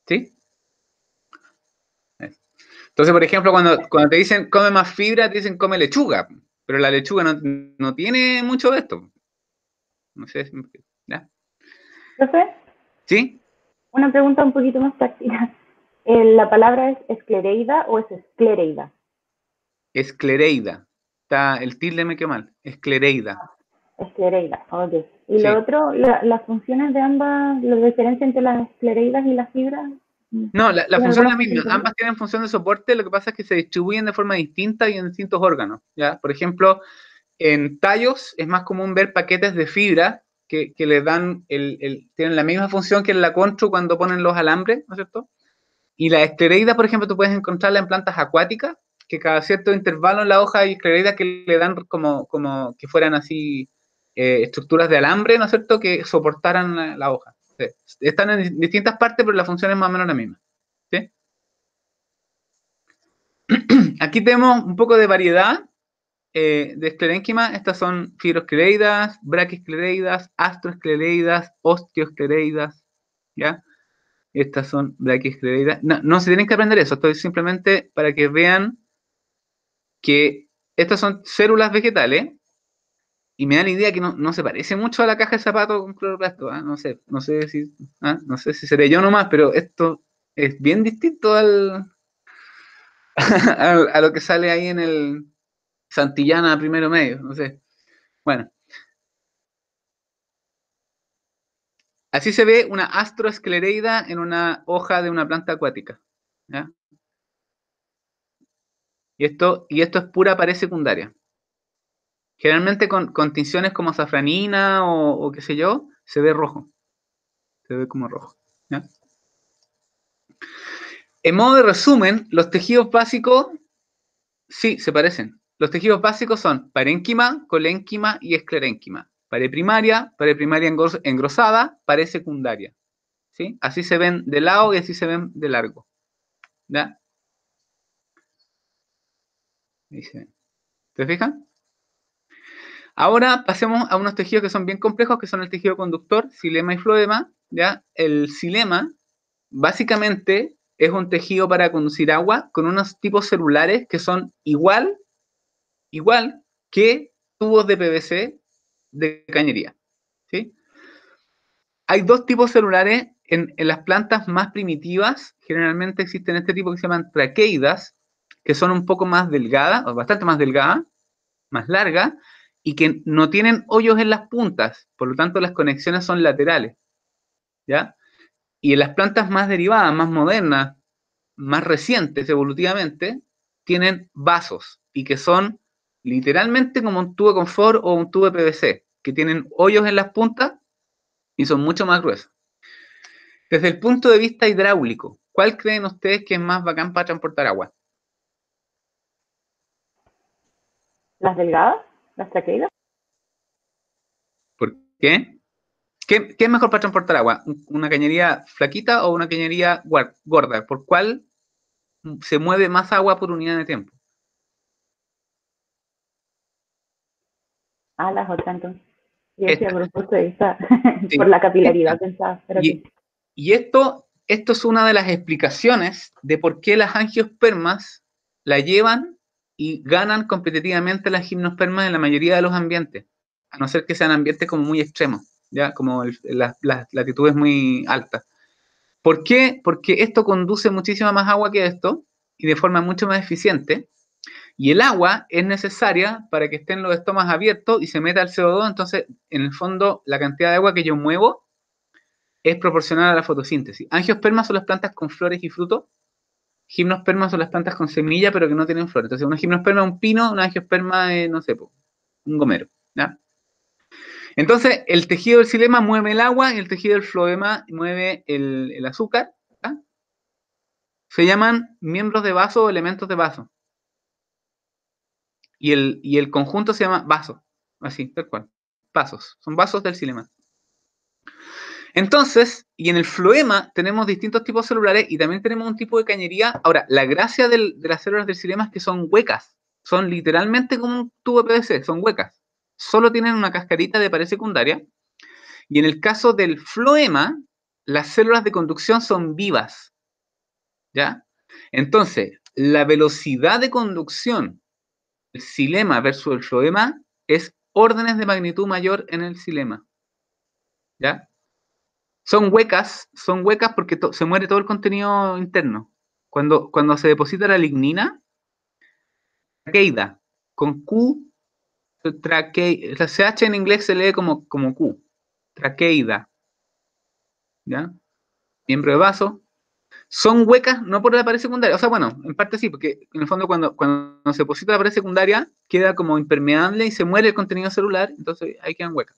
¿Sí? Entonces, por ejemplo, cuando, te dicen come más fibra, te dicen come lechuga. Pero la lechuga no, no tiene mucho de esto. No sé si me explico. ¿Ya? ¿Sí? Una pregunta un poquito más práctica. Eh, ¿La palabra es esclereida o es esclereida? Esclereida. Está el tilde me quema. mal. Esclereida. esclereida, ok. Y lo otro, las funciones de ambas, la diferencia entre las esclereidas y las fibras. No, la, función es la misma. Ambas tienen función de soporte, lo que pasa es que se distribuyen de forma distinta y en distintos órganos. ¿ya? Por ejemplo, en tallos es más común ver paquetes de fibra que, le dan, el, tienen la misma función que la conchu cuando ponen los alambres, ¿no es cierto? Y la esclereida, por ejemplo, tú puedes encontrarla en plantas acuáticas, que cada cierto intervalo en la hoja hay esclereidas que le dan como, como que fueran así eh, estructuras de alambre, ¿no es cierto?, que soportaran la, hoja. Están en distintas partes, pero la función es más o menos la misma. Aquí tenemos un poco de variedad eh, de esclerénquima, estas son fibrosclereidas, braquiesclereidas, astroesclereidas, osteosclereidas, ¿ya? Estas son braquiesclereidas. No, se tienen que aprender eso, esto es simplemente para que vean que estas son células vegetales y me dan la idea que no, se parece mucho a la caja de zapatos con cloroplasto, ¿ah? no sé, no sé si, ¿ah? no sé si seré yo nomás, pero esto es bien distinto al, a lo que sale ahí en el, Santillana primero medio, no sé. Bueno. Así se ve una astroesclereida en una hoja de una planta acuática. Y, esto, y esto es pura pared secundaria. Generalmente con, con tinciones como safranina o, qué sé yo, se ve rojo. Se ve como rojo. En modo de resumen, los tejidos básicos sí se parecen. Los tejidos básicos son parénquima, colénquima y esclerénquima. Pare primaria, pare primaria engrosada, pared secundaria. Así se ven de lado y así se ven de largo. ¿Ya? ¿Te fijan? Ahora pasemos a unos tejidos que son bien complejos, que son el tejido conductor, silema y floema. ¿ya? El silema, básicamente es un tejido para conducir agua con unos tipos celulares que son igual igual que tubos de PVC de cañería. Hay dos tipos celulares en, las plantas más primitivas. Generalmente existen este tipo que se llaman traqueidas, que son un poco más delgadas, o bastante más delgadas, más largas, y que no tienen hoyos en las puntas, por lo tanto las conexiones son laterales. ¿Ya? Y en las plantas más derivadas, más modernas, más recientes evolutivamente, tienen vasos y que son literalmente como un tubo de confort o un tubo de PVC, que tienen hoyos en las puntas y son mucho más gruesos. Desde el punto de vista hidráulico, ¿cuál creen ustedes que es más bacán para transportar agua? ¿Las delgadas? ¿Las traqueidas? ¿Por qué? qué? ¿Qué, es mejor para transportar agua? ¿Una cañería flaquita o una cañería gorda? ¿Por cuál se mueve más agua por unidad de tiempo? Ah, la Y por la capilaridad Y, esto, esto es una de las explicaciones de por qué las angiospermas la llevan y ganan competitivamente las gimnospermas en la mayoría de los ambientes, a no ser que sean ambientes como muy extremos, ya como las latitudes muy altas. ¿Por qué? Porque esto conduce muchísima más agua que esto y de forma mucho más eficiente y el agua es necesaria para que estén los estomas abiertos y se meta el CO2. Entonces, en el fondo, la cantidad de agua que yo muevo es proporcional a la fotosíntesis. Angiospermas son las plantas con flores y frutos. Gimnospermas son las plantas con semillas pero que no tienen flores. Entonces, una gimnosperma es un pino, una angiosperma es, no sé, un gomero. Entonces, el tejido del silema mueve el agua y el tejido del floema mueve el, azúcar. Se llaman miembros de vaso o elementos de vaso. Y el, conjunto se llama vaso, así, tal cual. Vasos, son vasos del cinema. Entonces, y en el floema tenemos distintos tipos celulares y también tenemos un tipo de cañería. Ahora, la gracia de las células del cinema es que son huecas. Son literalmente como un tubo PVC, son huecas. Solo tienen una cascarita de pared secundaria. Y en el caso del floema, las células de conducción son vivas. ¿Ya? Entonces, la velocidad de conducción el silema versus el floema es órdenes de magnitud mayor en el silema. ¿Ya? Son huecas, son huecas porque se muere todo el contenido interno. Cuando, cuando se deposita la lignina, traqueida, con Q, traqueida. la CH en inglés se lee como, como Q, traqueida. ¿Ya? Miembro de vaso, son huecas no por la pared secundaria, o sea, bueno, en parte sí, porque en el fondo cuando, cuando se deposita la pared secundaria queda como impermeable y se muere el contenido celular, entonces ahí quedan huecas.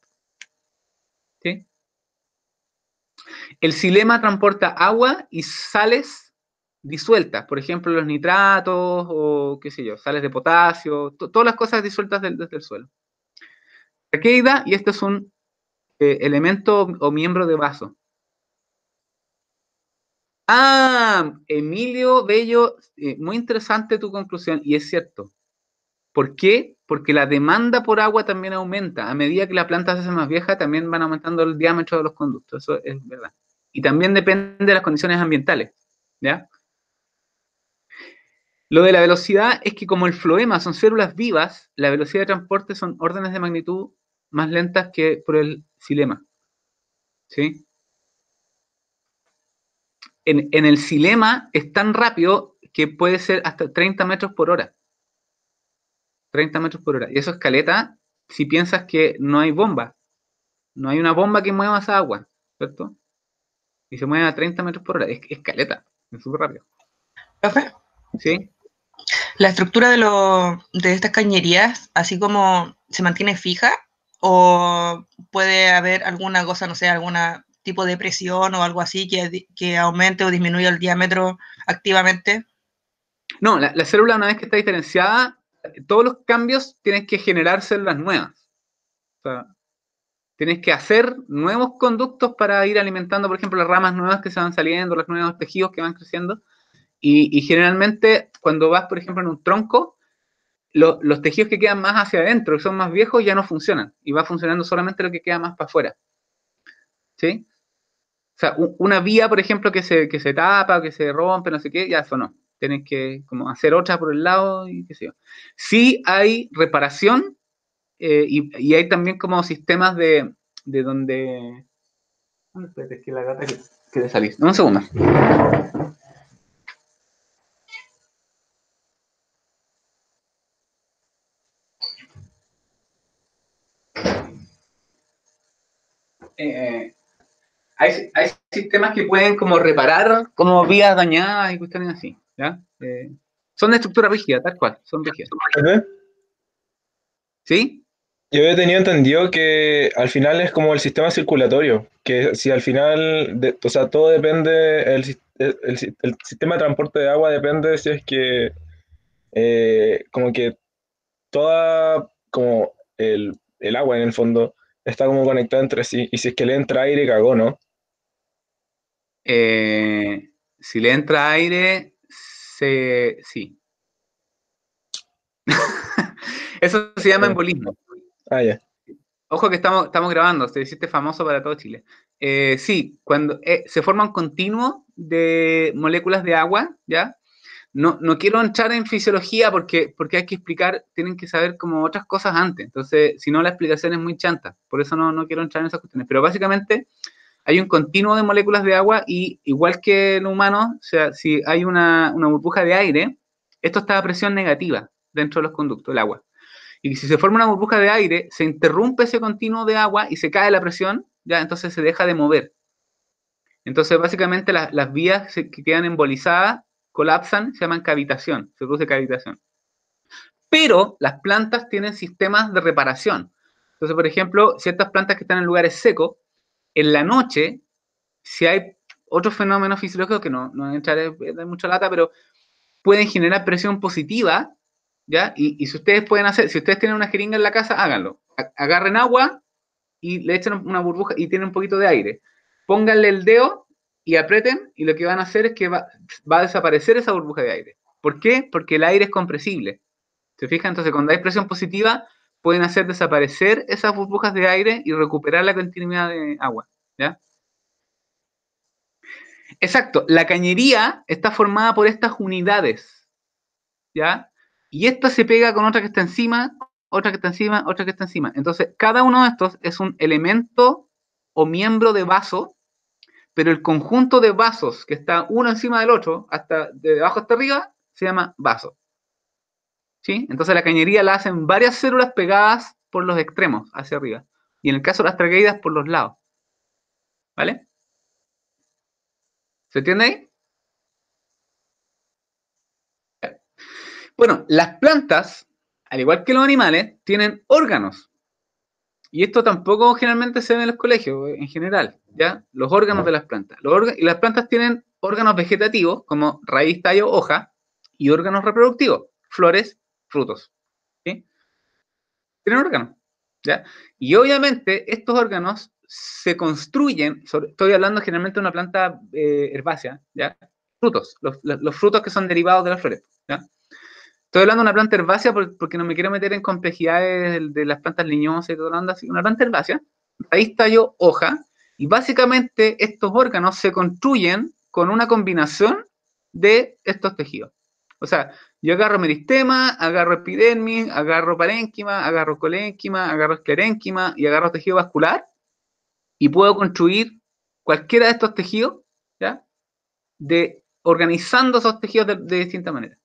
El silema transporta agua y sales disueltas, por ejemplo, los nitratos o qué sé yo, sales de potasio, todas las cosas disueltas desde el suelo. queda, y este es un eh, elemento o miembro de vaso. Ah, Emilio Bello, eh, muy interesante tu conclusión, y es cierto. ¿Por qué? Porque la demanda por agua también aumenta. A medida que la planta se hace más vieja también van aumentando el diámetro de los conductos. Eso es verdad. Y también depende de las condiciones ambientales. ¿Ya? Lo de la velocidad es que como el floema son células vivas, la velocidad de transporte son órdenes de magnitud más lentas que por el xilema. ¿Sí? en, el silema es tan rápido que puede ser hasta 30 metros por hora. 30 metros por hora. Y eso es caleta si piensas que no hay bomba. No hay una bomba que mueva esa agua, ¿cierto? Y se mueve a 30 metros por hora. Es, caleta, es súper rápido. Sí. ¿La estructura de, de estas cañerías, así como se mantiene fija, o puede haber alguna cosa, no sé, alguna tipo de presión o algo así que, que aumente o disminuya el diámetro activamente? No, la, célula una vez que está diferenciada, todos los cambios tienes que generar células nuevas. O sea, tienes que hacer nuevos conductos para ir alimentando, por ejemplo, las ramas nuevas que se van saliendo, los nuevos tejidos que van creciendo. Y, generalmente cuando vas, por ejemplo, en un tronco, los tejidos que quedan más hacia adentro, que son más viejos, ya no funcionan. Y va funcionando solamente lo que queda más para afuera. ¿Sí? O sea, una vía, por ejemplo, que se, que se tapa, que se rompe, no sé qué, ya eso no. Tienes que como hacer otra por el lado y qué sé yo. Sí hay reparación eh, y, hay también como sistemas de, de donde... espérate, es que la Un segundo. Eh, hay, sistemas que pueden como reparar como vías dañadas y cuestiones así, ¿ya? Eh, son de estructura rígida, tal cual, son rígidas. ¿Sí? Yo he tenido entendido que al final es como el sistema circulatorio, que si al final, o sea, todo depende, el, sistema de transporte de agua depende si es que, eh, como que toda, como el, agua en el fondo, está como conectada entre sí, y si es que le entra aire, cagó, ¿no? Eh, si le entra aire, se, sí. Eso se llama embolismo. Ah, ya. Ojo que estamos, estamos grabando, te hiciste famoso para todo Chile. Eh, sí, cuando eh, se forma un continuo de moléculas de agua, ¿ya? No, no quiero entrar en fisiología porque, porque hay que explicar, tienen que saber como otras cosas antes. Entonces, si no, la explicación es muy chanta. Por eso no, no quiero entrar en esas cuestiones. Pero básicamente, hay un continuo de moléculas de agua y igual que en humanos, o sea, si hay una, burbuja de aire, esto está a presión negativa dentro de los conductos, el agua. Y si se forma una burbuja de aire, se interrumpe ese continuo de agua y se cae la presión, ya entonces se deja de mover. Entonces, básicamente, las vías que quedan embolizadas colapsan, se llaman cavitación, se produce cavitación. Pero las plantas tienen sistemas de reparación. Entonces, por ejemplo, ciertas plantas que están en lugares secos en la noche, si hay otros fenómenos fisiológicos que no, entraré en mucha lata, pero pueden generar presión positiva, ¿ya? Y, si ustedes pueden hacer, si ustedes tienen una jeringa en la casa, háganlo. Agarren agua y le echen una burbuja y tienen un poquito de aire. Pónganle el dedo y aprieten y lo que van a hacer es que va, va a desaparecer esa burbuja de aire. ¿Por qué? Porque el aire es compresible. ¿Se fijan? Entonces, cuando hay presión positiva, pueden hacer desaparecer esas burbujas de aire y recuperar la continuidad de agua. ¿ya? Exacto, la cañería está formada por estas unidades. ¿ya? Y esta se pega con otra que está encima, otra que está encima, otra que está encima. Entonces, cada uno de estos es un elemento o miembro de vaso, pero el conjunto de vasos que está uno encima del otro, hasta de abajo hasta arriba, se llama vaso. Entonces la cañería la hacen varias células pegadas por los extremos, hacia arriba. Y en el caso de las traqueidas, por los lados. ¿Vale? ¿Se entiende ahí? Bueno, las plantas, al igual que los animales, tienen órganos. Y esto tampoco generalmente se ve en los colegios, en general, ¿ya? Los órganos de las plantas. y las plantas tienen órganos vegetativos, como raíz, tallo, hoja, y órganos reproductivos, flores frutos. ¿sí? Tienen órganos. ¿ya? Y obviamente estos órganos se construyen, estoy hablando generalmente de una planta eh, herbácea, ¿ya? frutos, los, frutos que son derivados de la flores. ¿ya? Estoy hablando de una planta herbácea porque no me quiero meter en complejidades de, las plantas leñosas y todo lo así. Una planta herbácea, ahí está yo, hoja, y básicamente estos órganos se construyen con una combinación de estos tejidos. O sea, yo agarro meristema, agarro epidermis, agarro parénquima, agarro colénquima, agarro esclerénquima y agarro tejido vascular y puedo construir cualquiera de estos tejidos, ¿ya? De, organizando esos tejidos de, de distintas maneras.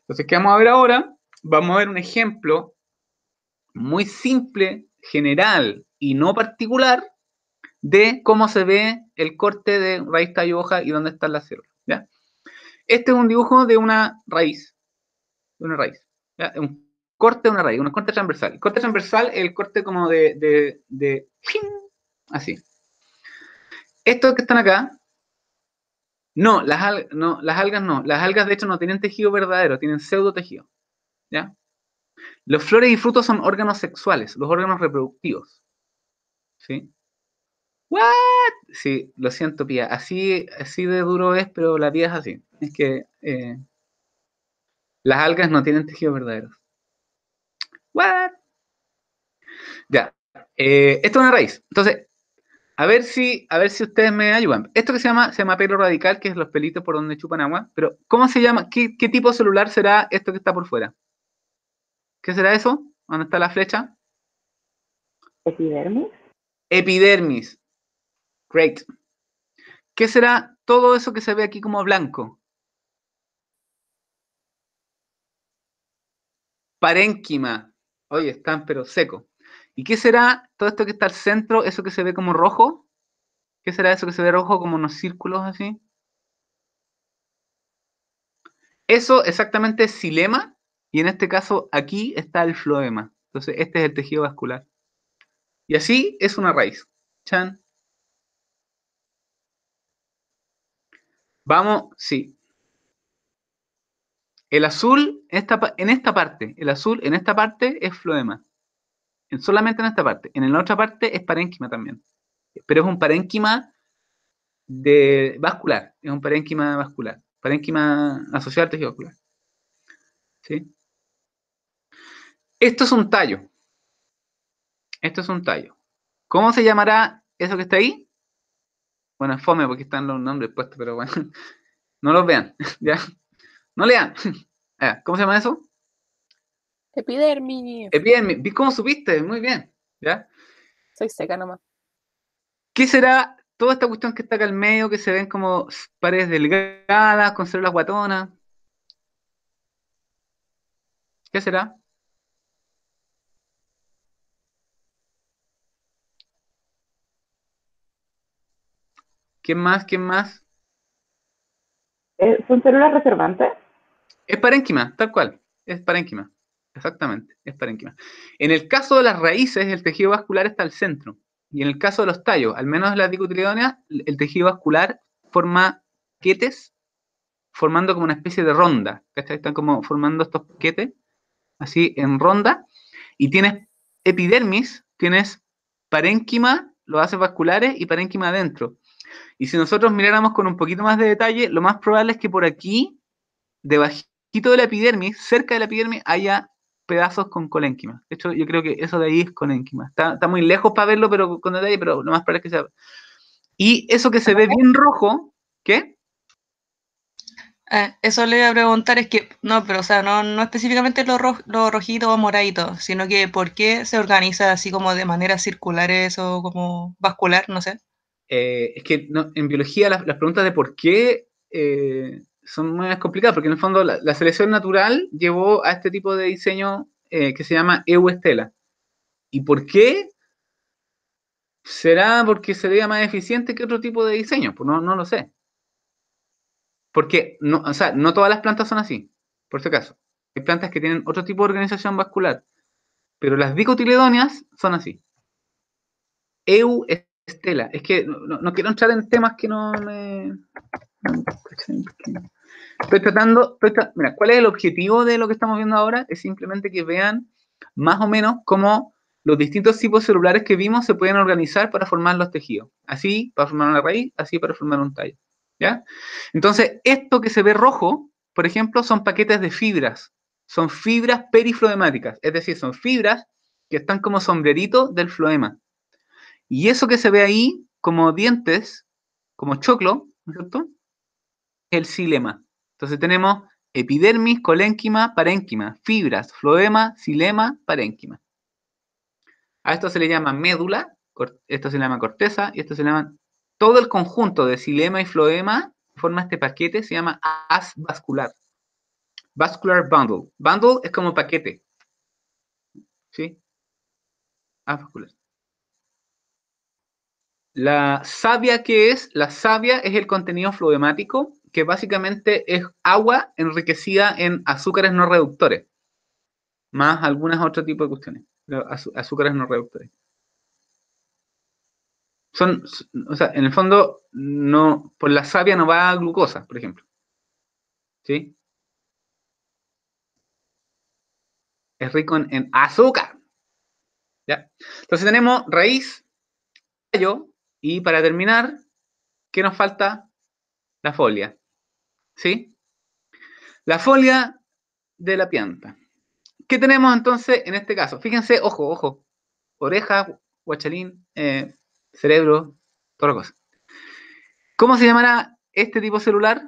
Entonces, ¿qué vamos a ver ahora? Vamos a ver un ejemplo muy simple, general y no particular de cómo se ve el corte de raíz, tallo, hoja y dónde están las células, ¿ya? Este es un dibujo de una raíz. De una raíz. ¿ya? Un corte de una raíz, un corte transversal. corte transversal es el corte como de, de, de así. Estos que están acá, no las, las algas no. Las algas de hecho no tienen tejido verdadero, tienen pseudo tejido. ¿Ya? Los flores y frutos son órganos sexuales, los órganos reproductivos. ¿Sí? ¿What? Sí, lo siento, Pía. Así, así de duro es, pero la vida es así es que eh, las algas no tienen tejidos verdaderos. ¿What? Ya. Eh, esto es una raíz. Entonces, a ver si, a ver si ustedes me ayudan. Esto que se llama, se llama pelo radical, que es los pelitos por donde chupan agua. Pero, ¿cómo se llama? ¿Qué, qué tipo celular será esto que está por fuera? ¿Qué será eso? ¿Dónde está la flecha? Epidermis. Epidermis. Great. ¿Qué será todo eso que se ve aquí como blanco? parénquima. Oye, están pero seco. ¿Y qué será todo esto que está al centro, eso que se ve como rojo? ¿Qué será eso que se ve rojo como unos círculos así? Eso exactamente es silema y en este caso aquí está el floema. Entonces este es el tejido vascular. Y así es una raíz. Chan. Vamos, sí. El azul en esta parte, el azul en esta parte es floema. Solamente en esta parte. En la otra parte es parénquima también. Pero es un parénquima de vascular. Es un parénquima vascular. Parénquima asociado al tejido vascular. ¿Sí? Esto es un tallo. Esto es un tallo. ¿Cómo se llamará eso que está ahí? Bueno, fome porque están los nombres puestos, pero bueno. No los vean, ¿ya? No lean. Ah, ¿Cómo se llama eso? Epidermis. Epidermis. Vi cómo subiste? Muy bien. ¿Ya? Soy seca nomás. ¿Qué será toda esta cuestión que está acá al medio, que se ven como paredes delgadas, con células guatonas? ¿Qué será? ¿Quién más? ¿Quién más? Eh, ¿Son células reservantes? Es parénquima, tal cual. Es parénquima. Exactamente, es parénquima. En el caso de las raíces, el tejido vascular está al centro. Y en el caso de los tallos, al menos las dicotiledóneas, el tejido vascular forma quetes, formando como una especie de ronda. ¿cachai? Están como formando estos paquetes, así en ronda. Y tienes epidermis, tienes parénquima, los haces vasculares y parénquima adentro. Y si nosotros miráramos con un poquito más de detalle, lo más probable es que por aquí, debajo y de la epidermis, cerca de la epidermis, haya pedazos con colénquima. De hecho, yo creo que eso de ahí es colénquima. Está, muy lejos para verlo, pero con detalle, pero nomás más para que sea. Y eso que se ve bien rojo, ¿qué? Eh, eso le voy a preguntar, es que, no, pero o sea, no, específicamente lo, rojito o moradito, sino que por qué se organiza así como de manera circular eso, como vascular, no sé. Eh, es que en biología las, preguntas de por qué eh, son muy complicadas porque en el fondo la, selección natural llevó a este tipo de diseño eh, que se llama estela ¿Y por qué? ¿Será porque sería más eficiente que otro tipo de diseño? Pues no, no lo sé. Porque no, o sea, no todas las plantas son así, por este caso. Hay plantas que tienen otro tipo de organización vascular, pero las dicotiledóneas son así. Eu Estela, es que no, quiero entrar en temas que no me. Estoy tratando. Mira, ¿cuál es el objetivo de lo que estamos viendo ahora? Es simplemente que vean más o menos cómo los distintos tipos celulares que vimos se pueden organizar para formar los tejidos. Así para formar una raíz, así para formar un tallo. ¿Ya? Entonces, esto que se ve rojo, por ejemplo, son paquetes de fibras. Son fibras perifloemáticas, es decir, son fibras que están como sombreritos del floema. Y eso que se ve ahí como dientes, como choclo, ¿no es cierto? El silema. Entonces tenemos epidermis, colénquima, parénquima, fibras, floema, silema, parénquima. A esto se le llama médula, esto se le llama corteza, y esto se le llama todo el conjunto de silema y floema forma este paquete, se llama as vascular. Vascular bundle. Bundle es como paquete. ¿Sí? As vascular. La savia, ¿qué es? La savia es el contenido fluidemático que básicamente es agua enriquecida en azúcares no reductores, más algunas otro tipo de cuestiones, azúcares no reductores. Son, o sea, en el fondo, no, por la savia no va a glucosa, por ejemplo. ¿Sí? Es rico en, azúcar. ¿Ya? Entonces tenemos raíz, tallo, y para terminar, ¿qué nos falta? La folia. ¿Sí? La folia de la pianta. ¿Qué tenemos entonces en este caso? Fíjense, ojo, ojo. Oreja, guachalín, eh, cerebro, todas la cosa. ¿Cómo se llamará este tipo celular?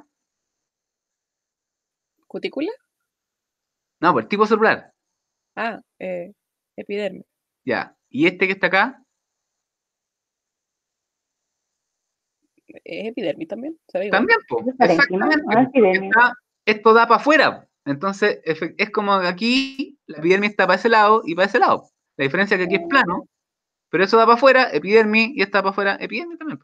¿Cutícula? No, pues tipo celular. Ah, eh, epidermis. Ya. ¿Y este que está acá? es epidermis también. ¿sabes? También, pues, exactamente. Ah, esto da para afuera. Entonces, es como aquí la epidermis está para ese lado y para ese lado. La diferencia es que aquí es oh. plano, pero eso da para afuera, epidermis, y está para afuera, epidermis también.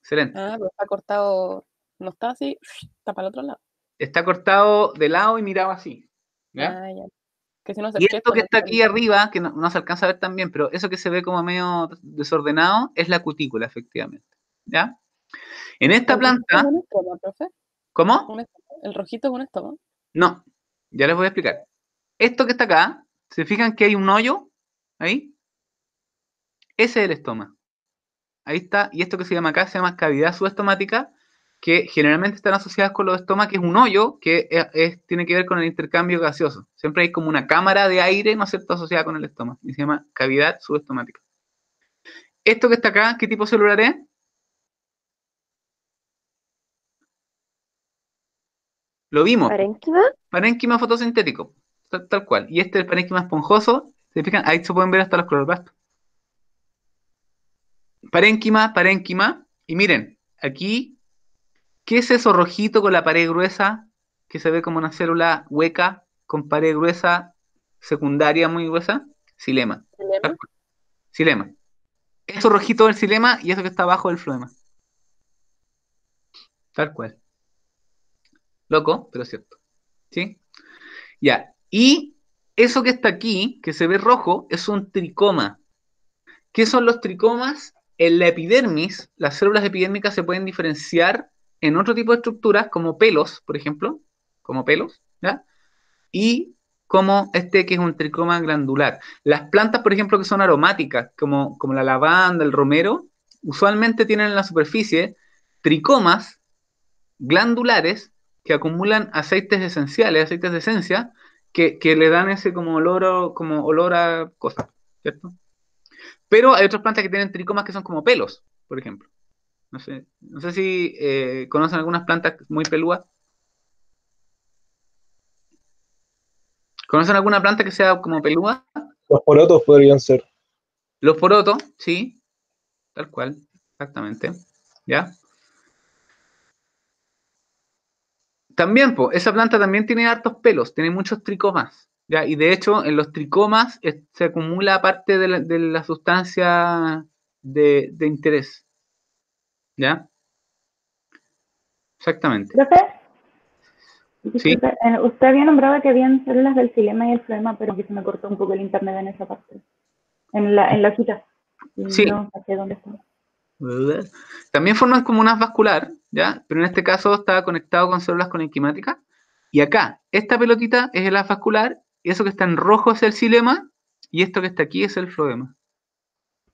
Excelente. Ah, pero está cortado, no está así, está para el otro lado. Está cortado de lado y mirado así. Ah, ya. Que esto que está aquí arriba, que no, no, se alcanza a ver tan bien, pero eso que se ve como medio desordenado, es la cutícula, efectivamente. ¿ya? En esta planta... ¿Cómo? ¿El rojito es un estómago? No, ya les voy a explicar. Esto que está acá, ¿se fijan que hay un hoyo ahí? Ese es el estómago. Ahí está, y esto que se llama acá se llama cavidad subestomática, que generalmente están asociadas con los estómagos, que es un hoyo que tiene que ver con el intercambio gaseoso. Siempre hay como una cámara de aire, ¿no es cierto?, asociada con el estómago, y se llama cavidad subestomática. Esto que está acá, ¿qué tipo celular es? Lo vimos. ¿Parénquima? Parénquima fotosintético, tal, cual. Y este, es el parénquima esponjoso, se fijan, ahí se pueden ver hasta los cloroplastos. Parénquima, parénquima. Y miren, aquí, ¿qué es eso rojito con la pared gruesa? Que se ve como una célula hueca con pared gruesa, secundaria muy gruesa. Silema. ¿Silema? Eso rojito del silema y eso que está abajo del floema. Tal cual. Loco, pero es cierto. ¿Sí? Ya. Y eso que está aquí, que se ve rojo, es un tricoma. ¿Qué son los tricomas? En la epidermis, las células epidérmicas se pueden diferenciar en otro tipo de estructuras, como pelos, por ejemplo, como pelos, ¿ya? Y como este que es un tricoma glandular. Las plantas, por ejemplo, que son aromáticas, como, como la lavanda, el romero, usualmente tienen en la superficie tricomas glandulares que acumulan aceites esenciales, aceites de esencia, que, le dan ese como olor, a, como olor a cosas, ¿cierto? Pero hay otras plantas que tienen tricomas que son como pelos, por ejemplo. No sé, si eh, conocen algunas plantas muy pelúas. ¿Conocen alguna planta que sea como pelúa? Los porotos podrían ser. Los porotos, sí. Tal cual, exactamente. ¿Ya? También, esa planta también tiene hartos pelos, tiene muchos tricomas. ¿ya? Y de hecho, en los tricomas se acumula parte de la, de la sustancia de, interés. ¿Ya? Exactamente. ¿Profe? ¿Sí? Eh, usted había nombrado que habían células del xilema y el floema, pero que se me cortó un poco el internet en esa parte, en la, en la cita. Sí. No dónde está. También forman como una vascular, ¿ya? Pero en este caso estaba conectado con células con enquimática Y acá, esta pelotita es el afascular, y eso que está en rojo es el xilema, y esto que está aquí es el floema.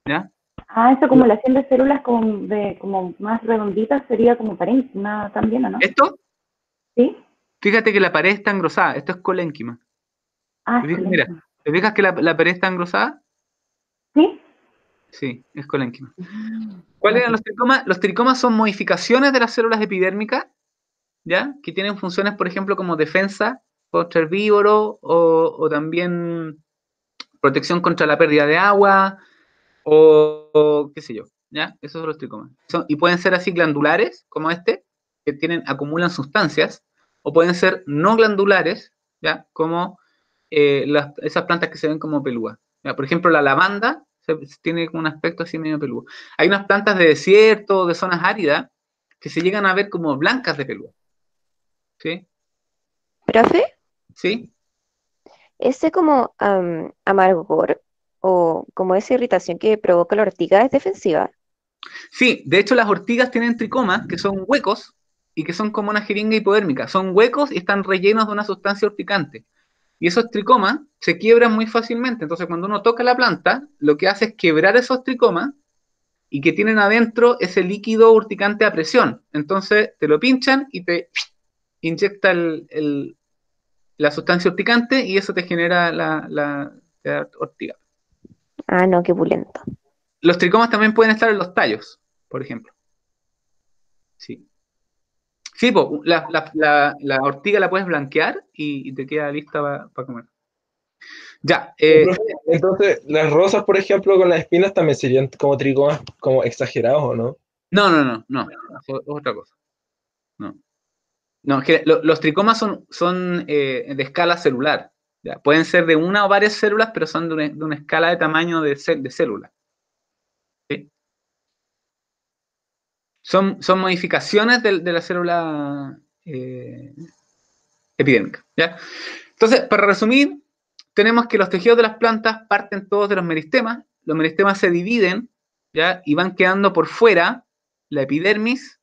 ¿Ya? Ah, eso como de células como, más redonditas sería como parénquima también, ¿o no? ¿Esto? Sí. Fíjate que la pared está engrosada, esto es colénquima. Ah, mira, ¿te fijas que la, la pared está engrosada? Sí. Sí, es colénquima. ¿Cuáles eran los tricomas? Los tricomas son modificaciones de las células epidérmicas, ¿ya? Que tienen funciones, por ejemplo, como defensa contra herbívoro o, o también protección contra la pérdida de agua o, qué sé yo, ¿ya? Esos son los tricomas. y pueden ser así glandulares, como este, que tienen, acumulan sustancias, o pueden ser no glandulares, ¿ya? Como eh, esas plantas que se ven como pelúa. Por ejemplo, la lavanda tiene como un aspecto así medio peludo. Hay unas plantas de desierto, de zonas áridas, que se llegan a ver como blancas de peludo. ¿Sí? ¿Profe? Sí. Ese como amargor o como esa irritación que provoca la ortiga es defensiva. Sí, de hecho las ortigas tienen tricomas, que son huecos y que son como una jeringa hipodérmica. Son huecos y están rellenos de una sustancia orticante. Y esos tricomas se quiebran muy fácilmente. Entonces, cuando uno toca la planta, lo que hace es quebrar esos tricomas y que tienen adentro ese líquido urticante a presión. Entonces, te lo pinchan y te inyecta la sustancia urticante y eso te genera la, la, ortiga. Ah, no, qué pulento. Los tricomas también pueden estar en los tallos, por ejemplo. Sí. Sí, la, ortiga la puedes blanquear y, te queda lista para comer. Ya. Eh, entonces, las rosas, por ejemplo, con las espinas también serían como tricomas como exagerados, ¿o no? No, no, no, no. Es otra cosa. No. los tricomas son, son eh, de escala celular. Pueden ser de una o varias células, pero son de una, escala de tamaño de, de célula. Son, modificaciones de, la célula eh, epidémica. ¿ya? Entonces, para resumir, tenemos que los tejidos de las plantas parten todos de los meristemas. Los meristemas se dividen ¿ya? y van quedando por fuera la epidermis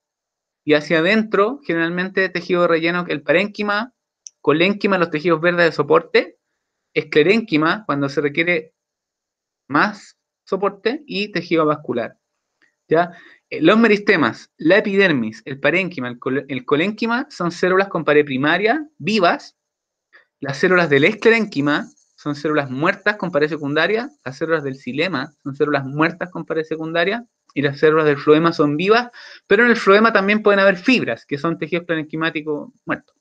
y hacia adentro, generalmente, tejido de relleno, el parénquima, colénquima, los tejidos verdes de soporte, esclerénquima, cuando se requiere más soporte, y tejido vascular. ¿ya? Eh, los meristemas, la epidermis, el parénquima, el, colénquima son células con pared primaria vivas. Las células del esclerénquima son células muertas con pared secundaria. Las células del xilema son células muertas con pared secundaria. Y las células del floema son vivas, pero en el floema también pueden haber fibras, que son tejidos parenquimáticos muertos.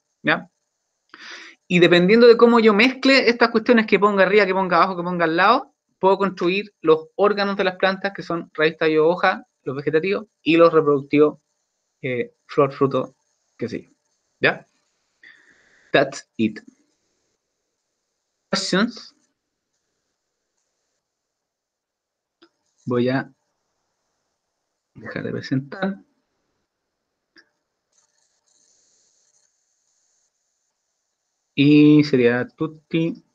Y dependiendo de cómo yo mezcle estas cuestiones que ponga arriba, que ponga abajo, que ponga al lado, puedo construir los órganos de las plantas, que son raíz, tallo, hoja, los vegetativos y los reproductivos, flor, fruto, que sí. ¿Ya? That's it. Questions. Voy a dejar de presentar. Y sería tutti.